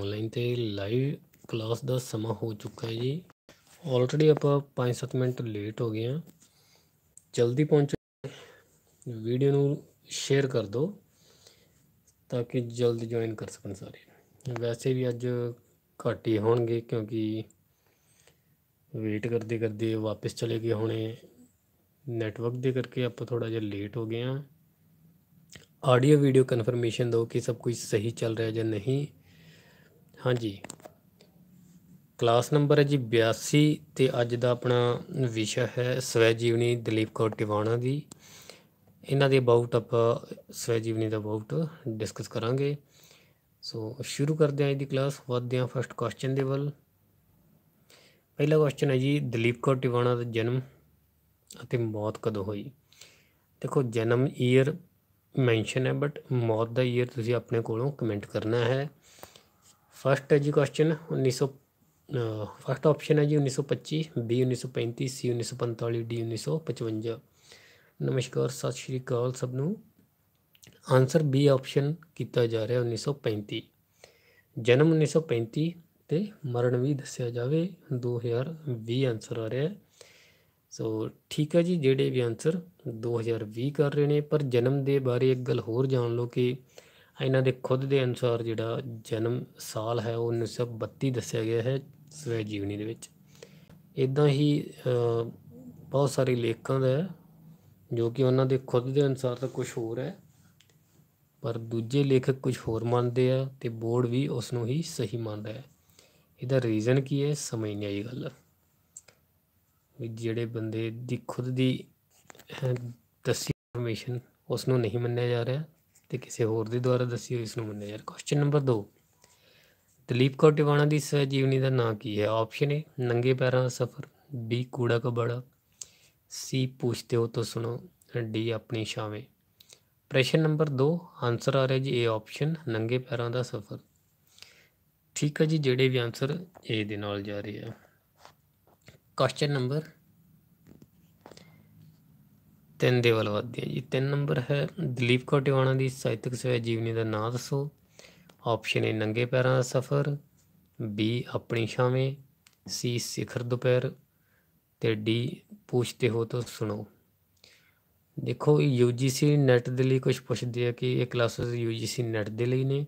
online ਤੇ live class ਦਾ ਸਮਾਂ ਹੋ ਚੁੱਕਾ ਹੈ ਜੀ ਆਲਰੇਡੀ ਆਪਾਂ 5-7 ਮਿੰਟ ਲੇਟ ਹੋ ਗਏ ਆ ਜਲਦੀ ਪਹੁੰਚੋ ਵੀਡੀਓ ਨੂੰ ਸ਼ੇਅਰ ਕਰ ਦਿਓ ਤਾਂ ਕਿ ਜਲਦੀ ਜੁਆਇਨ ਕਰ ਸਕਣ ਸਾਰੇ ਵੈਸੇ ਵੀ ਅੱਜ ਘਾਟੇ ਹੋਣਗੇ ਕਿਉਂਕਿ ਵੇਟ ਕਰਦੇ ਕਰਦੇ ਵਾਪਸ ਚਲੇ ਗਏ ਹੁਣੇ ਨੈਟਵਰਕ ਦੇ ਕਰਕੇ ਆਪਾਂ ਥੋੜਾ ਜਿਹਾ ਲੇਟ ਹੋ ਗਏ ਆ ਆਡੀਓ ਵੀਡੀਓ ਕਨਫਰਮੇਸ਼ਨ ਦਿਓ ਕਿ ਸਭ ਕੁਝ ਸਹੀ ਚੱਲ ਰਿਹਾ ਜਾਂ ਨਹੀਂ ਹਾਂਜੀ ਕਲਾਸ ਨੰਬਰ ਹੈ ਜੀ 82 ਤੇ ਅੱਜ ਦਾ ਆਪਣਾ ਵਿਸ਼ਾ ਹੈ ਸਵੈ ਜੀਵਨੀ ਦਲੀਪ ਕੌਰ ਟਿਵਾਣਾ ਦੀ ਇਹਨਾਂ ਦੇ ਅਬਾਊਟ ਆਪ ਸਵੈ ਜੀਵਨੀ ਦਾ ਅਬਾਊਟ ਡਿਸਕਸ ਕਰਾਂਗੇ ਸੋ ਸ਼ੁਰੂ ਕਰਦੇ ਹਾਂ ਅੱਜ ਦੀ ਕਲਾਸ ਵੱਧਦੇ ਹਾਂ ਫਸਟ ਕੁਐਸਚਨ ਦੇ ਵੱਲ ਪਹਿਲਾ ਕੁਐਸਚਨ ਹੈ ਜੀ ਦਲੀਪ ਕੌਰ ਟਿਵਾਣਾ ਦਾ ਜਨਮ ਅਤੇ ਮੌਤ ਕਦੋਂ ਹੋਈ ਦੇਖੋ ਜਨਮ ਈਅਰ ਮੈਂਸ਼ਨ ਹੈ ਬਟ ਮੌਤ ਦਾ ਈਅਰ ਤੁਸੀਂ ਆਪਣੇ ਕੋਲੋਂ ਕਮੈਂਟ ਕਰਨਾ ਹੈ ਫਸਟ ਹੈ ਜੀ ਕੁਐਸਚਨ 1900 ਫਸਟ ਆਪਸ਼ਨ ਹੈ ਜੀ 1925 ਬੀ 1935 ਸੀ 1945 ਡੀ 1955 ਨਮਸਕਾਰ ਸਤਿ ਸ਼੍ਰੀ ਅਕਾਲ ਸਭ ਨੂੰ ਆਨਸਰ ਬੀ ਆਪਸ਼ਨ ਕੀਤਾ ਜਾ ਰਿਹਾ 1935 ਜਨਮ 1935 ਤੇ ਮਰਨ ਵੀ ਦੱਸਿਆ ਜਾਵੇ 2020 ਆਨਸਰ ਆ ਰਿਹਾ ਸੋ ਠੀਕ ਹੈ ਜੀ ਜਿਹੜੇ ਵੀ ਆਨਸਰ 2020 ਕਰ ਰਹੇ ਨੇ ਪਰ ਜਨਮ ਦੇ ਬਾਰੇ ਇੱਕ ਗੱਲ ਹੋਰ ਜਾਣ ਲਓ ਕਿ ਇਹਨਾਂ ਦੇ ਖੁਦ ਦੇ ਅਨੁਸਾਰ ਜਿਹੜਾ ਜਨਮ ਸਾਲ ਹੈ ਉਹ 1932 ਦੱਸਿਆ ਗਿਆ ਹੈ ਸਵੈ ਜੀਵਨੀ ਦੇ ਵਿੱਚ ਇਦਾਂ ਹੀ ਬਹੁਤ ਸਾਰੇ ਲੇਖਕਾਂ ਦਾ ਜੋ ਕਿ ਉਹਨਾਂ ਦੇ ਖੁਦ ਦੇ ਅਨੁਸਾਰ ਤਾਂ ਕੁਝ ਹੋਰ ਹੈ ਪਰ ਦੂਜੇ ਲੇਖਕ ਕੁਝ ਹੋਰ ਮੰਨਦੇ ਆ ਤੇ ਬੋਰਡ ਵੀ ਉਸ ਨੂੰ ਹੀ ਸਹੀ ਮੰਨਦਾ ਹੈ ਇਹਦਾ ਰੀਜ਼ਨ ਕੀ ਹੈ ਸਮਝ ਨਹੀਂ ਆਈ ਗੱਲ ਵੀ ਜਿਹੜੇ ਬੰਦੇ ਦੀ ਖੁਦ ਦੀ ਦੱਸੀ ਇਨਫੋਰਮੇਸ਼ਨ ਉਸ ਨੂੰ ਨਹੀਂ ਮੰਨਿਆ ਜਾ ਰਿਹਾ ਤੇ ਕਿਸੇ ਹੋਰ ਦੇ ਦੁਆਰਾ ਦੱਸੀ ਹੋਈ ਇਸ ਨੂੰ ਮੰਨਿਆ ਯਾਰ ਕੁਐਸਚਨ ਨੰਬਰ 2 ਦਲੀਪ ਕੌਰ ਟਿਵਾਣਾ ਦੀ ਸਹਿਜੀਵਨੀ ਦਾ ਨਾਂ ਕੀ ਹੈ ਆਪਸ਼ਨ ਏ ਨੰਗੇ ਪੈਰਾਂ ਦਾ ਸਫ਼ਰ ਬੀ ਕੂੜਾ ਕਬੜ ਸੀ ਪੁੱਛਦੇ ਹੋ ਤਾਂ ਸੁਣੋ ਡੀ ਆਪਣੀ ਛਾਵੇਂ ਪ੍ਰਸ਼ਨ ਨੰਬਰ 2 ਆਨਸਰ ਆ ਰਿਹਾ ਜੀ ਏ ਆਪਸ਼ਨ ਨੰਗੇ ਪੈਰਾਂ ਦਾ ਸਫ਼ਰ ਠੀਕ ਹੈ ਜੀ ਜਿਹੜੇ ਵੀ ਆਨਸਰ ਏ ਦੇ ਨਾਲ ਜਾ ਰਹੇ ਆ ਕੁਐਸਚਨ ਨੰਬਰ ਤਿੰਨ ਦੇ ਵੱਲ ਵੱਧਦੇ ਆ ਜੀ ਤਿੰਨ ਨੰਬਰ ਹੈ ਦਲੀਪ ਕੌਰ ਟਿਵਾਣਾ ਦੀ ਸਾਹਿਤਕ ਸਵੈ ਜੀਵਨੀ ਦਾ ਨਾਂ ਦੱਸੋ ਆਪਸ਼ਨ ਏ ਨੰਗੇ ਪੈਰਾਂ ਦਾ ਸਫ਼ਰ ਬੀ ਆਪਣੀ ਛਾਵੇਂ ਸੀ ਸਿਖਰ ਦੁਪਹਿਰ ਤੇ ਡੀ ਪੁੱਛਦੇ ਹੋ ਤਾਂ ਸੁਣੋ ਦੇਖੋ UGC ਨੈਟ ਦੇ ਲਈ ਕੁਝ ਪੁੱਛਦੇ ਆ ਕਿ ਇਹ ਕਲਾਸਸ UGC ਨੈਟ ਦੇ ਲਈ ਨੇ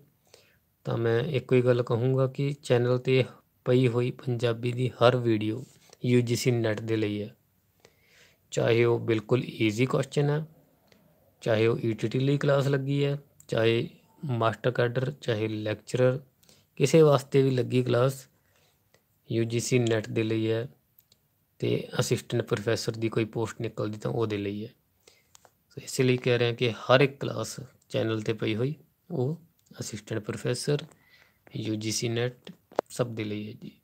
ਤਾਂ ਮੈਂ ਇੱਕੋ ਹੀ ਗੱਲ ਕਹੂੰਗਾ ਕਿ ਚੈਨਲ ਤੇ ਪਈ ਹੋਈ ਪੰਜਾਬੀ ਦੀ ਹਰ ਵੀਡੀਓ UGC ਨੈਟ ਦੇ ਲਈ ਹੈ ਚਾਹੇ ਉਹ ਬਿਲਕੁਲ ਈਜ਼ੀ ਕੁਐਸਚਨ ਹੈ ਚਾਹੇ ਉਹ ਈਟੀਟੀ e ਲਈ ਕਲਾਸ ਲੱਗੀ ਹੈ ਚਾਹੇ ਮਾਸਟਰ ਕੈਡਰ ਚਾਹੇ ਲੈਕਚਰਰ ਕਿਸੇ ਵਾਸਤੇ ਵੀ ਲੱਗੀ ਕਲਾਸ ਯੂਜੀਸੀ ਨੈਟ ਦੇ ਲਈ ਹੈ ਤੇ ਅਸਿਸਟੈਂਟ ਪ੍ਰੋਫੈਸਰ ਦੀ ਕੋਈ ਪੋਸਟ ਨਿਕਲਦੀ ਤਾਂ ਉਹਦੇ ਲਈ ਹੈ ਸੋ ਇਸ ਲਈ ਕਹਿ ਰਹੇ ਹਾਂ ਕਿ ਹਰ ਇੱਕ ਕਲਾਸ ਚੈਨਲ ਤੇ ਪਈ ਹੋਈ ਉਹ ਅਸਿਸਟੈਂਟ ਪ੍ਰੋਫੈਸਰ ਯੂਜੀਸੀ ਨੈਟ ਸਭ ਦੇ ਲਈ ਹੈ ਜੀ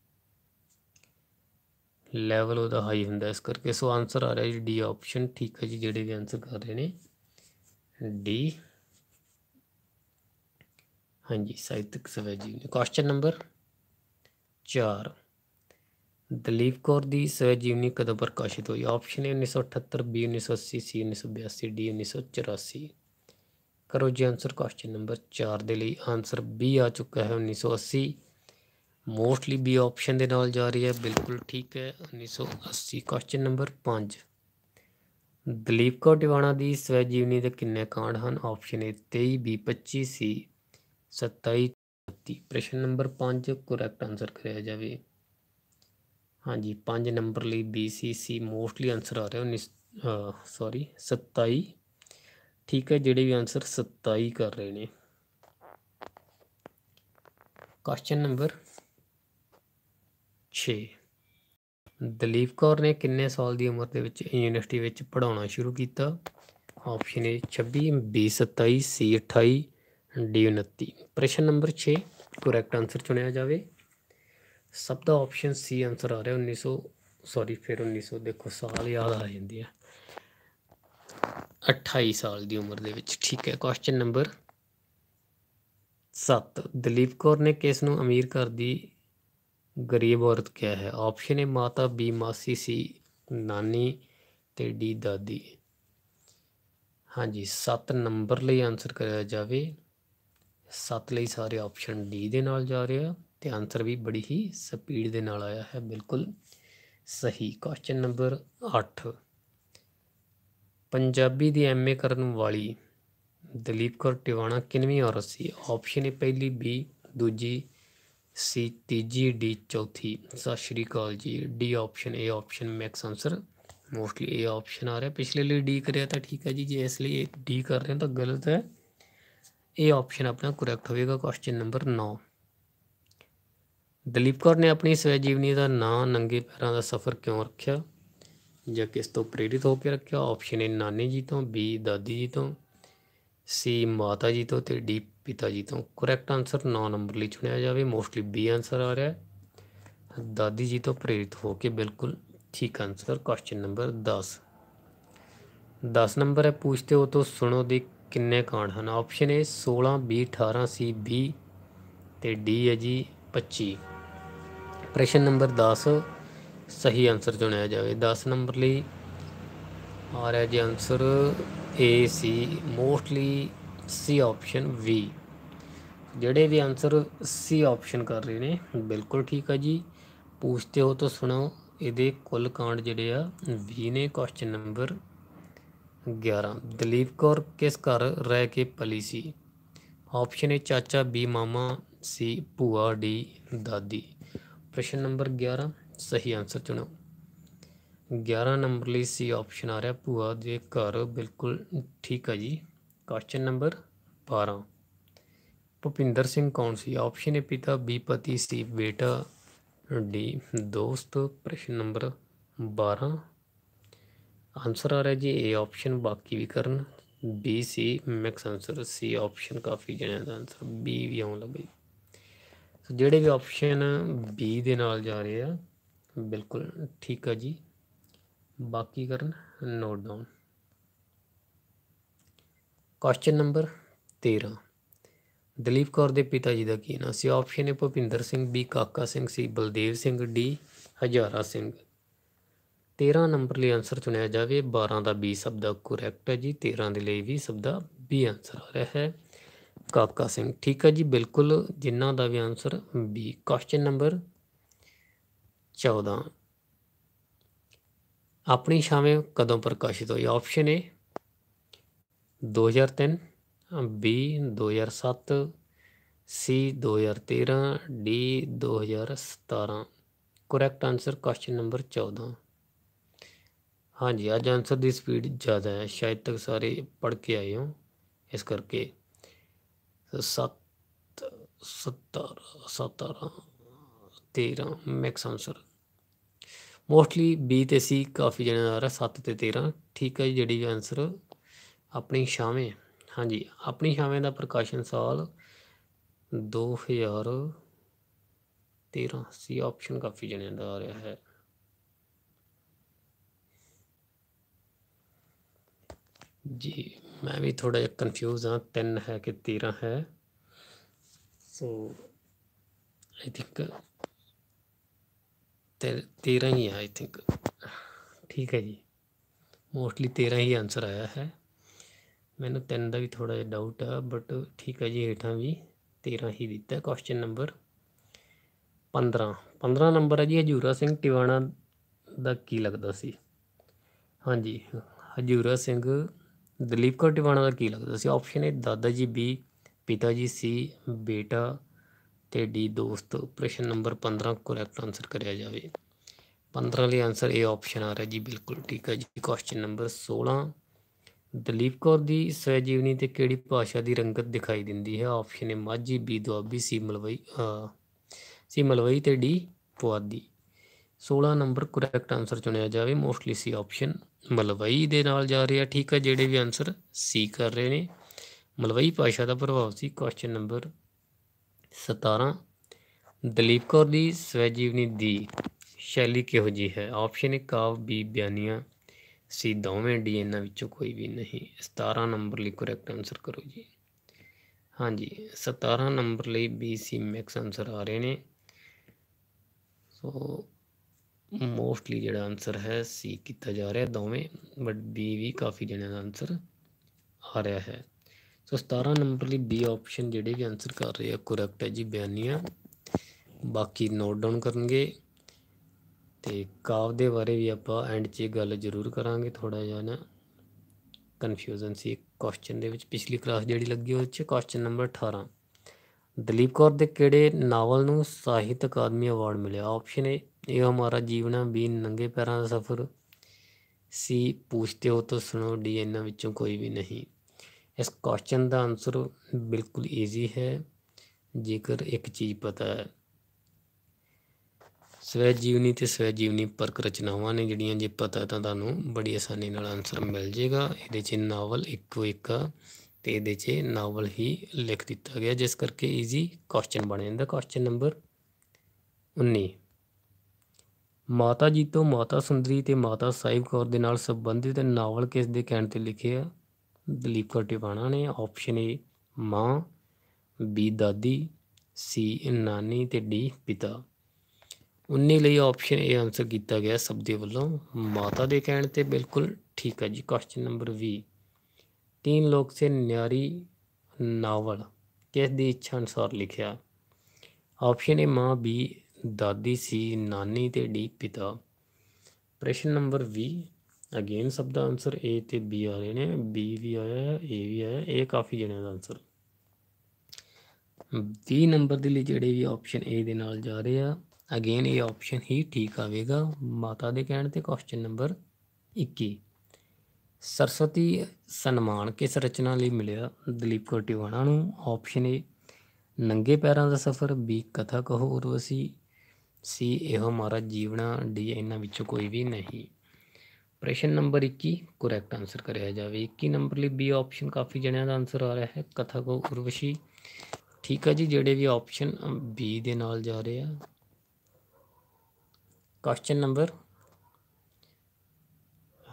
ਲੈਵਲ ਉਹਦਾ ਹਾਈ ਹੁੰਦਾ ਇਸ ਕਰਕੇ ਸੋ ਆਨਸਰ ਆ ਰਿਹਾ ਜੀ ਡੀ ਆਪਸ਼ਨ ਠੀਕ ਹੈ ਜੀ ਜਿਹੜੇ ਵੀ ਆਨਸਰ ਕਰ ਰਹੇ ਨੇ ਡੀ ਹਾਂਜੀ ਸਾਹਿਤਕ ਸਵੈਜੀ ਕੁਐਸਚਨ ਨੰਬਰ 4 ਦਲੀਪ ਕੌਰ ਦੀ ਜੀਵਨੀ ਕਦੋਂ ਪ੍ਰਕਾਸ਼ਿਤ ਹੋਈ ਆਪਸ਼ਨ ਹੈ 1978 ਬੀ 1980 ਸੀ 1982 ਡੀ 1984 ਕਰੋ ਜੀ ਆਨਸਰ ਕੁਐਸਚਨ ਨੰਬਰ 4 ਦੇ ਲਈ ਆਨਸਰ ਬੀ ਆ ਚੁੱਕਾ ਹੈ 1980 ਮੋਸਟਲੀ ਬੀ ਆਪਸ਼ਨ ਦੇ ਨਾਲ ਜਾ ਰਹੀ ਹੈ ਬਿਲਕੁਲ ਠੀਕ ਹੈ 1980 ਕੁਐਸਚਨ ਨੰਬਰ 5 ਦਲੀਪ ਕੌਰ ਟਿਵਾਣਾ ਦੀ ਸਵੈ ਜੀਵਨੀ ਦੇ ਕਿੰਨੇ ਕਾਂਡ ਹਨ ਆਪਸ਼ਨ ਏ 23 ਬੀ 25 ਸੀ 27 30 ਪ੍ਰਸ਼ਨ ਨੰਬਰ 5 ਕਰੈਕਟ ਆਨਸਰ ਕਰਿਆ ਜਾਵੇ ਹਾਂਜੀ 5 ਨੰਬਰ ਲਈ B C C mostly answer ਆ ਰਿਹਾ 19 ਸੌਰੀ 27 ਠੀਕ ਹੈ ਜਿਹੜੇ ਵੀ ਆਨਸਰ 27 ਕਰ ਰਹੇ ਨੇ ਕੁਐਸਚਨ ਨੰਬਰ 6 ਦਲੀਪ ਕੌਰ ਨੇ ਕਿੰਨੇ ਸਾਲ ਦੀ ਉਮਰ ਦੇ ਵਿੱਚ ਯੂਨੀਵਰਸਿਟੀ ਵਿੱਚ ਪੜਾਉਣਾ ਸ਼ੁਰੂ ਕੀਤਾ option A 26 B 27 C 28 D 29 ਪ੍ਰਸ਼ਨ ਨੰਬਰ 6 ਕਰੈਕਟ ਆਨਸਰ ਚੁਣਿਆ ਜਾਵੇ ਸਭ ਦਾ ਆਪਸ਼ਨ ਸੀ ਆਨਸਰ ਆ ਰਿਹਾ 1900 ਸੌਰੀ ਫਿਰ 1900 ਦੇਖੋ ਸਾਲ ਯਾਦ ਆ ਜਾਂਦੀ ਹੈ 28 ਸਾਲ ਦੀ ਉਮਰ ਦੇ ਵਿੱਚ ਠੀਕ ਹੈ ਕੁਐਸਚਨ ਨੰਬਰ 7 ਦਲੀਪ ਕੌਰ ਨੇ ਕਿਸ ਨੂੰ ਅਮੀਰ ਘਰ ਦੀ गरीब औरत क्या है ऑप्शन ਹੈ माता बी ਮਾਸੀ सी ਨਾਨੀ ਤੇ ਡੀ ਦਾਦੀ ਹਾਂਜੀ 7 ਨੰਬਰ ਲਈ ਆਨਸਰ ਕਰਿਆ ਜਾਵੇ 7 ਲਈ ਸਾਰੇ ਆਪਸ਼ਨ ਡੀ ਦੇ ਨਾਲ ਜਾ ਰਿਹਾ ਤੇ ਆਨਸਰ ਵੀ ਬੜੀ ਹੀ ਸਪੀਡ ਦੇ ਨਾਲ ਆਇਆ ਹੈ ਬਿਲਕੁਲ ਸਹੀ ਕੁਐਸਚਨ ਨੰਬਰ 8 ਪੰਜਾਬੀ ਦੀ ਐਮਏ ਕਰਨ ਵਾਲੀ ਦਲੀਪ ਕੌਰ ਟਿਵਾਣਾ ਕਿੰਵੀਂ ਔਰਤ ਸੀ ਆਪਸ਼ਨ ਹੈ ਪਹਿਲੀ ਬੀ ਦੂਜੀ ਸੀ ਤੀਜੀ ਡੀ ਚੌਥੀ ਸਤਿ ਸ਼੍ਰੀ ਅਕਾਲ ਜੀ D option A option max answer mostly A option आ रहा है पिछले लिए डी कर रहा था ठीक है जी जी इसलिए डी कर रहे हैं तो गलत है ए ऑप्शन अपना करेक्ट होगा क्वेश्चन नंबर नौ ਦਲੀਪ ਕੌਰ ਨੇ ਆਪਣੀ ਸਵੈ ਜੀਵਨੀ ਦਾ ਨਾਂ ਨੰਗੇ ਪੈਰਾਂ ਦਾ ਸਫ਼ਰ ਕਿਉਂ ਰੱਖਿਆ ਜਾਂ ਕਿਸ ਤੋਂ ਪ੍ਰੇਰਿਤ ਹੋ ਕੇ ਰੱਖਿਆ ਆਪਸ਼ਨ ਏ ਨਾਨੀ ਜੀ ਤੋਂ ਬੀ ਦਾਦੀ ਜੀ ਤੋਂ ਸੀ ਮਾਤਾ ਜੀ ਤੋਂ ਤੇ ਡੀ ਪਿਤਾ ਜੀ ਤੋਂ ਕਰੈਕਟ ਆਨਸਰ 9 ਨੰਬਰ ਲਈ ਚੁਣਿਆ ਜਾਵੇ ਮੋਸਟਲੀ ਬੀ ਆਨਸਰ ਆ ਰਿਹਾ ਹੈ ਦਾਦੀ ਜੀ ਤੋਂ ਪ੍ਰੇਰਿਤ ਹੋ ਕੇ ਬਿਲਕੁਲ ਠੀਕ ਆਨਸਰ ਕੁਐਸਚਨ ਨੰਬਰ 10 10 ਨੰਬਰ ਹੈ ਪੁੱਛਤੇ ਹੋ ਤੋਂ ਸੁਣੋ ਦੇ ਕਿੰਨੇ ਕਾਂਡ ਹਨ ਆਪਸ਼ਨ ਏ 16 ਬੀ 18 ਸੀ 20 ਤੇ ਡੀ ਹੈ ਜੀ 25 ਪ੍ਰਸ਼ਨ ਨੰਬਰ 10 ਸਹੀ ਆਨਸਰ ਚੁਣਿਆ ਜਾਵੇ 10 ਨੰਬਰ ਲਈ ਆ ਰਿਹਾ ਜੀ answer A C mostly C option ਵੀ ਜਿਹੜੇ ਵੀ ਆਨਸਰ ਸੀ ਆਪਸ਼ਨ ਕਰ ਰਹੇ ਨੇ ਬਿਲਕੁਲ ਠੀਕ ਆ ਜੀ ਪੁੱਛਦੇ ਹੋ ਤਾਂ ਸੁਣੋ ਇਹਦੇ ਕੁੱਲ ਕਾਂਡ ਜਿਹੜੇ ਆ ਵੀ ਨੇ ਕੁਐਸਚਨ ਨੰਬਰ 11 ਦਲੀਪ ਕੌਰ ਕਿਸ ਘਰ ਰਹਿ ਕੇ ਪਲੀ ਸੀ ਆਪਸ਼ਨ ਏ ਚਾਚਾ ਬੀ ਮਾਮਾ ਸੀ ਭੂਆ ਡੀ ਦਾਦੀ ਪ੍ਰਸ਼ਨ ਨੰਬਰ 11 ਸਹੀ ਆਨਸਰ ਚੁਣੋ 11 ਨੰਬਰ ਲਈ ਸੀ ਆਪਸ਼ਨ ਆ ਰਿਹਾ ਭੂਆ ਦੇ ਘਰ ਬਿਲਕੁਲ ਠੀਕ ਆ ਜੀ ਕੁਐਸਚਨ ਨੰਬਰ 12 ਭੁਪਿੰਦਰ ਸਿੰਘ ਕੌਣ ਸੀ ਆਪਸ਼ਨ ਏ ਪਿਤਾ ਬੀ ਪਤੀ ਸੀ ਬੇਟਾ ਡੀ ਦੋਸਤ ਪ੍ਰਸ਼ਨ ਨੰਬਰ 12 ਆਨਸਰ ਆ ਰਿਹਾ ਜੀ ਏ ਆਪਸ਼ਨ ਬਾਕੀ ਵੀ ਕਰਨ B C mix answer C option ਕਾਫੀ ਜਣਿਆ ਦਾ ਆਨਸਰ ਬੀ ਵੀ ਆਉਣ ਲੱਗੇ ਸੋ ਜਿਹੜੇ ਵੀ ਆਪਸ਼ਨ ਬੀ ਦੇ ਨਾਲ ਜਾ ਰਹੇ ਆ ਬਿਲਕੁਲ ਠੀਕ ਆ ਜੀ ਬਾਕੀ ਕਰਨ note down question number 13 Dalip Kaur ਦੇ ਪਿਤਾ ਜੀ ਦਾ ਕੀ ਨਾਮ ਸੀ ਆਪਸ਼ਨ ਹੈ Bhupinder Singh B Kaka Singh C Baldev Singh D Hazara Singh 13 ਨੰਬਰ ਲਈ ਆਨਸਰ ਚੁਣਿਆ ਜਾਵੇ 12 ਦਾ ਬੀ ਸ਼ਬਦ ਕਰੈਕਟ ਹੈ ਜੀ 13 ਦੇ ਲਈ ਵੀ ਸ਼ਬਦ ਬੀ ਆਨਸਰ ਆ ਰਿਹਾ ਹੈ ਕਾਕਾ ਸਿੰਘ ਠੀਕ ਹੈ ਜੀ ਬਿਲਕੁਲ ਜਿਨ੍ਹਾਂ ਦਾ ਵੀ ਆਨਸਰ ਬੀ ਕੁਐਸਚਨ ਨੰਬਰ 14 ਆਪਣੀ ਛਾਵੇਂ ਕਦੋਂ ਪ੍ਰਕਾਸ਼ਿਤ ਹੋਈ option A 2003 B 2007 C 2013 D 2017 correct answer question number 14 ਹਾਂਜੀ ਅੱਜ ਆਨਸਰ ਦੀ ਸਪੀਡ ਜ਼ਿਆਦਾ ਹੈ ਸ਼ਾਇਦ ਤੱਕ ਸਾਰੇ ਪੜ ਕੇ ਆਏ ਹੋ ਇਸ ਕਰਕੇ 7 17 17 13 ਮੈਕਸ ਆਨਸਰ ਮੋਸਟਲੀ ਬੀ ਤੇ ਸੀ ਕਾਫੀ ਜਣਾ ਆ ਰਿਹਾ 7 ਤੇ 13 ਠੀਕ ਹੈ ਜਿਹੜੀ ਆਨਸਰ ਆਪਣੀ ਛਾਵੇਂ ਹਾਂਜੀ ਆਪਣੀ ਛਾਵੇਂ ਦਾ ਪ੍ਰਕਾਸ਼ਨ ਸਾਲ 2013 ਸੀ ਆਪਸ਼ਨ ਕਾਫੀ ਜਣਿਆਂ ਦਾ ਆ ਰਿਹਾ ਹੈ ਜੀ ਮੈਂ ਵੀ ਥੋੜਾ ਜਿਹਾ ਕਨਫਿਊਜ਼ ਹਾਂ 3 ਹੈ ਕਿ 13 ਹੈ ਸੋ I think 13 he I think ਠੀਕ ਹੈ ਜੀ ਮੋਸਟਲੀ 13 ਹੀ ਆਨਸਰ ਆਇਆ ਹੈ ਮੈਨੂੰ ਤਿੰਨ ਦਾ ਵੀ ਥੋੜਾ ਜਿਹਾ ਡਾਊਟ ਆ ਬਟ ਠੀਕ ਹੈ ਜੀ ਹੇਠਾਂ ਵੀ 13 ਹੀ ਦਿੱਤਾ ਕੁਐਸਚਨ ਨੰਬਰ 15 15 ਨੰਬਰ ਹੈ ਜੀ ਹਜੂਰਾ ਸਿੰਘ ਟਿਵਾਣਾ ਦਾ ਕੀ ਲੱਗਦਾ ਸੀ ਹਾਂਜੀ ਹਜੂਰਾ ਸਿੰਘ ਦਲੀਪ ਕੌਰ ਟਿਵਾਣਾ ਦਾ ਕੀ ਲੱਗਦਾ ਸੀ ਆਪਸ਼ਨ ਹੈ ਦਾਦਾ ਜੀ ਬੀ ਪਿਤਾ ਜੀ ਸੀ ਬੇਟਾ ਤੇ ਡੀ ਦੋਸਤ ਪ੍ਰਸ਼ਨ ਨੰਬਰ 15 ਕਰੈਕਟ ਆਨਸਰ ਕਰਿਆ ਜਾਵੇ 15 ਲਈ ਆਨਸਰ ਏ ਆਪਸ਼ਨ ਆ ਰਿਹਾ ਜੀ ਬਿਲਕੁਲ ਠੀਕ ਹੈ ਜੀ ਕੁਐਸਚਨ ਨੰਬਰ 16 ਦਲੀਪ ਕੌਰ ਦੀ ਸਵੈ ਜੀਵਨੀ ਤੇ ਕਿਹੜੀ ਭਾਸ਼ਾ ਦੀ ਰੰਗਤ ਦਿਖਾਈ ਦਿੰਦੀ ਹੈ ਆਪਸ਼ਨ ਹੈ Majhi B Doabi C Malwai C Malwai ਤੇ ਡੀ ਪੁਆਦੀ 16 ਨੰਬਰ ਕਰੈਕਟ ਆਨਸਰ ਚੁਣਿਆ ਜਾਵੇ ਮੋਸਟਲੀ ਸੀ ਆਪਸ਼ਨ ਮਲਵਈ ਦੇ ਨਾਲ ਜਾ ਰਿਹਾ ਠੀਕ ਹੈ ਜਿਹੜੇ ਵੀ ਆਨਸਰ ਸੀ ਕਰ ਰਹੇ ਨੇ ਮਲਵਈ ਭਾਸ਼ਾ ਦਾ ਪ੍ਰਭਾਵ ਸੀ ਕੁਐਸਚਨ ਨੰਬਰ 17 ਦਲੀਪ ਕੌਰ ਦੀ ਸਵੈ ਜੀਵਨੀ ਦੀ ਸ਼ੈਲੀ ਕਿਹੋ ਜੀ ਹੈ ਆਪਸ਼ਨ ਹੈ ਕਾਵ ਬੀ ਬਿਆਨੀਆਂ ਸੀ ਦੋਵੇਂ ਡੀ ਇਹਨਾਂ ਵਿੱਚੋਂ ਕੋਈ ਵੀ ਨਹੀਂ 17 ਨੰਬਰ ਲਈ ਕਰੈਕਟ ਆਨਸਰ ਕਰੋ ਜੀ ਹਾਂਜੀ 17 ਨੰਬਰ ਲਈ ਬੀ ਸੀ ਮੈਕਸ ਆਨਸਰ ਆ ਰਹੇ ਨੇ ਸੋ ਮੋਸਟਲੀ ਜਿਹੜਾ ਆਨਸਰ ਹੈ ਸੀ ਕੀਤਾ ਜਾ ਰਿਹਾ ਦੋਵੇਂ ਬਟ ਬੀ ਵੀ ਕਾਫੀ ਜਣਿਆਂ ਦਾ ਆਨਸਰ ਆ ਰਿਹਾ ਹੈ ਸੋ 17 ਨੰਬਰ ਲਈ ਬੀ ਆਪਸ਼ਨ ਜਿਹੜੇ ਵੀ ਆਨਸਰ ਕਰ ਰਹੇ ਆ ਕਰੈਕਟ ਹੈ ਜੀ ਬਿਆਨੀਆਂ ਬਾਕੀ ਨੋਟ ਡਾਊਨ ਕਰਨਗੇ ਤੇ ਕਾਵ ਦੇ ਬਾਰੇ ਵੀ ਆਪਾਂ ਐਂਡ 'ਚ ਗੱਲ ਜ਼ਰੂਰ ਕਰਾਂਗੇ ਥੋੜਾ ਜਿਹਾ ਨਾ ਕਨਫਿਊਜ਼ਨ ਸੀ ਕੁਐਸਚਨ ਦੇ ਵਿੱਚ ਪਿਛਲੀ ਕਲਾਸ ਜਿਹੜੀ ਲੱਗੀ ਉਹ 'ਚ ਕੁਐਸਚਨ ਨੰਬਰ 18 ਦਲੀਪ ਕੌਰ ਦੇ ਕਿਹੜੇ ਨਾਵਲ ਨੂੰ ਸਾਹਿਤ ਅਕਾਦਮੀ ਅਵਾਰਡ ਮਿਲਿਆ ਆਪਸ਼ਨ ਏ ਇਹ ਹਮਾਰਾ ਜੀਵਨਾ ਵੀ ਨੰਗੇ ਪੈਰਾਂ ਦਾ ਸਫ਼ਰ ਸੀ ਪੁੱਛਦੇ ਹੋ ਤਾਂ ਸੁਣੋ ਡੀ ਇਹਨਾਂ ਵਿੱਚੋਂ ਕੋਈ ਵੀ ਨਹੀਂ ਇਸ ਕੁਐਸਚਨ ਦਾ ਆਨਸਰ ਬਿਲਕੁਲ ਈਜ਼ੀ ਹੈ ਜੇਕਰ ਇੱਕ ਚੀਜ਼ ਪਤਾ ਹੈ ਸਵੈ ਜੀਵਨੀ ਤੇ ਸਵੈ ਜੀਵਨੀ ਪਰਕ ਰਚਨਾਵਾਂ ਨੇ ਜਿਹੜੀਆਂ ਜੇ ਪਤਾ ਤਾਂ ਤੁਹਾਨੂੰ ਬੜੀ ਆਸਾਨੀ ਨਾਲ ਆਨਸਰ ਮਿਲ ਜੇਗਾ ਇਹਦੇ 'ਚ ਨਾਵਲ ਇੱਕੋ ਇੱਕ ਤੇ ਇਹਦੇ 'ਚ ਨਾਵਲ ਹੀ ਲਿਖ ਦਿੱਤਾ ਗਿਆ ਜਿਸ ਕਰਕੇ ਈਜ਼ੀ ਕੁਐਸਚਨ ਬਣ ਜਾਂਦਾ ਕੁਐਸਚਨ ਨੰਬਰ 19 ਮਾਤਾ ਜੀ ਤੋਂ ਮਾਤਾ ਸੁੰਦਰੀ ਤੇ ਮਾਤਾ ਸਾਹਿਬ ਕੌਰ ਦੇ ਨਾਲ ਸੰਬੰਧਿਤ ਨਾਵਲ ਕਿਸ ਦੇ ਕਹਿਣ ਤੇ ਲਿਖਿਆ ਦਲੀਪ ਕੌਰ ਟਿਵਾਣਾ ਨੇ ਆਪਸ਼ਨ ਏ ਮਾਂ ਬੀ ਦਾਦੀ ਸੀ ਨਾਨੀ ਤੇ ਡੀ ਪਿਤਾ 19 ਲਈ ਆਪਸ਼ਨ A ਆਨਸਰ ਕੀਤਾ ਗਿਆ ਸਭ ਦੇ ਵੱਲੋਂ ਮਾਤਾ ਦੇ ਕਹਿਣ ਤੇ ਬਿਲਕੁਲ ਠੀਕ ਹੈ ਜੀ ਕੁਐਸਚਨ ਨੰਬਰ 20 ਤਿੰਨ ਲੋਕ ਸੇ ਨਿਆਰੀ ਨਾਵਲ ਕਿਸ ਦੀ ਇੱਛਾ ਅਨੁਸਾਰ ਲਿਖਿਆ ਆਪਸ਼ਨ ਏ ਮਾਂ ਬੀ ਦਾਦੀ ਸੀ ਨਾਨੀ ਤੇ ਡੀ ਪਿਤਾ ਪ੍ਰਸ਼ਨ ਨੰਬਰ 20 ਅਗੇਨ ਸਭ ਦਾ ਆਨਸਰ ਏ ਤੇ ਬੀ ਆ ਰਹੇ ਨੇ ਬੀ ਵੀ ਆਇਆ ਏ ਵੀ ਆਇਆ ਇਹ ਕਾਫੀ ਜਣਿਆਂ ਦਾ ਆਨਸਰ 20 ਨੰਬਰ ਦੇ ਲਈ ਜਿਹੜੇ ਵੀ ਆਪਸ਼ਨ ਏ ਦੇ ਨਾਲ ਜਾ ਰਹੇ ਆ ਅਗੇਨ ਇਹ ਆਪਸ਼ਨ ਹੀ ਠੀਕ ਆਵੇਗਾ ਮਾਤਾ ਦੇ ਕਹਿਣ ਤੇ ਕੁਐਸਚਨ ਨੰਬਰ 21 ਸਰਸਵਤੀ ਸਨਮਾਨ ਕਿਸ ਰਚਨਾ ਲਈ ਮਿਲਿਆ ਦਲੀਪ ਕੌਰ ਟਿਵਾਣਾ ਨੂੰ ਆਪਸ਼ਨ ਏ ਨੰਗੇ ਪੈਰਾਂ ਦਾ ਸਫ਼ਰ ਬੀ ਕਥਾ ਕਹੋ ਉਰਵਸੀ ਸੀ ਇਹੋ ਮਾਰਾ ਜੀਵਣਾ ਡੀ ਇਹਨਾਂ ਵਿੱਚੋਂ ਕੋਈ ਵੀ ਨਹੀਂ ਪ੍ਰਸ਼ਨ ਨੰਬਰ 21 ਕਰੈਕਟ ਆਨਸਰ ਕਰਿਆ ਜਾਵੇ 21 ਨੰਬਰ ਲਈ ਬੀ ਆਪਸ਼ਨ ਕਾਫੀ ਜਣਿਆਂ ਦਾ ਆਨਸਰ ਆ ਰਿਹਾ ਹੈ ਕਥਾ ਕਹੋ ਉਰਵਸ਼ੀ ਠੀਕ ਹੈ ਜੀ ਜਿਹੜੇ ਵੀ ਆਪਸ਼ਨ ਬੀ ਦੇ ਨਾਲ ਜਾ ਰਹੇ ਆ ਕੁਐਸਚਨ ਨੰਬਰ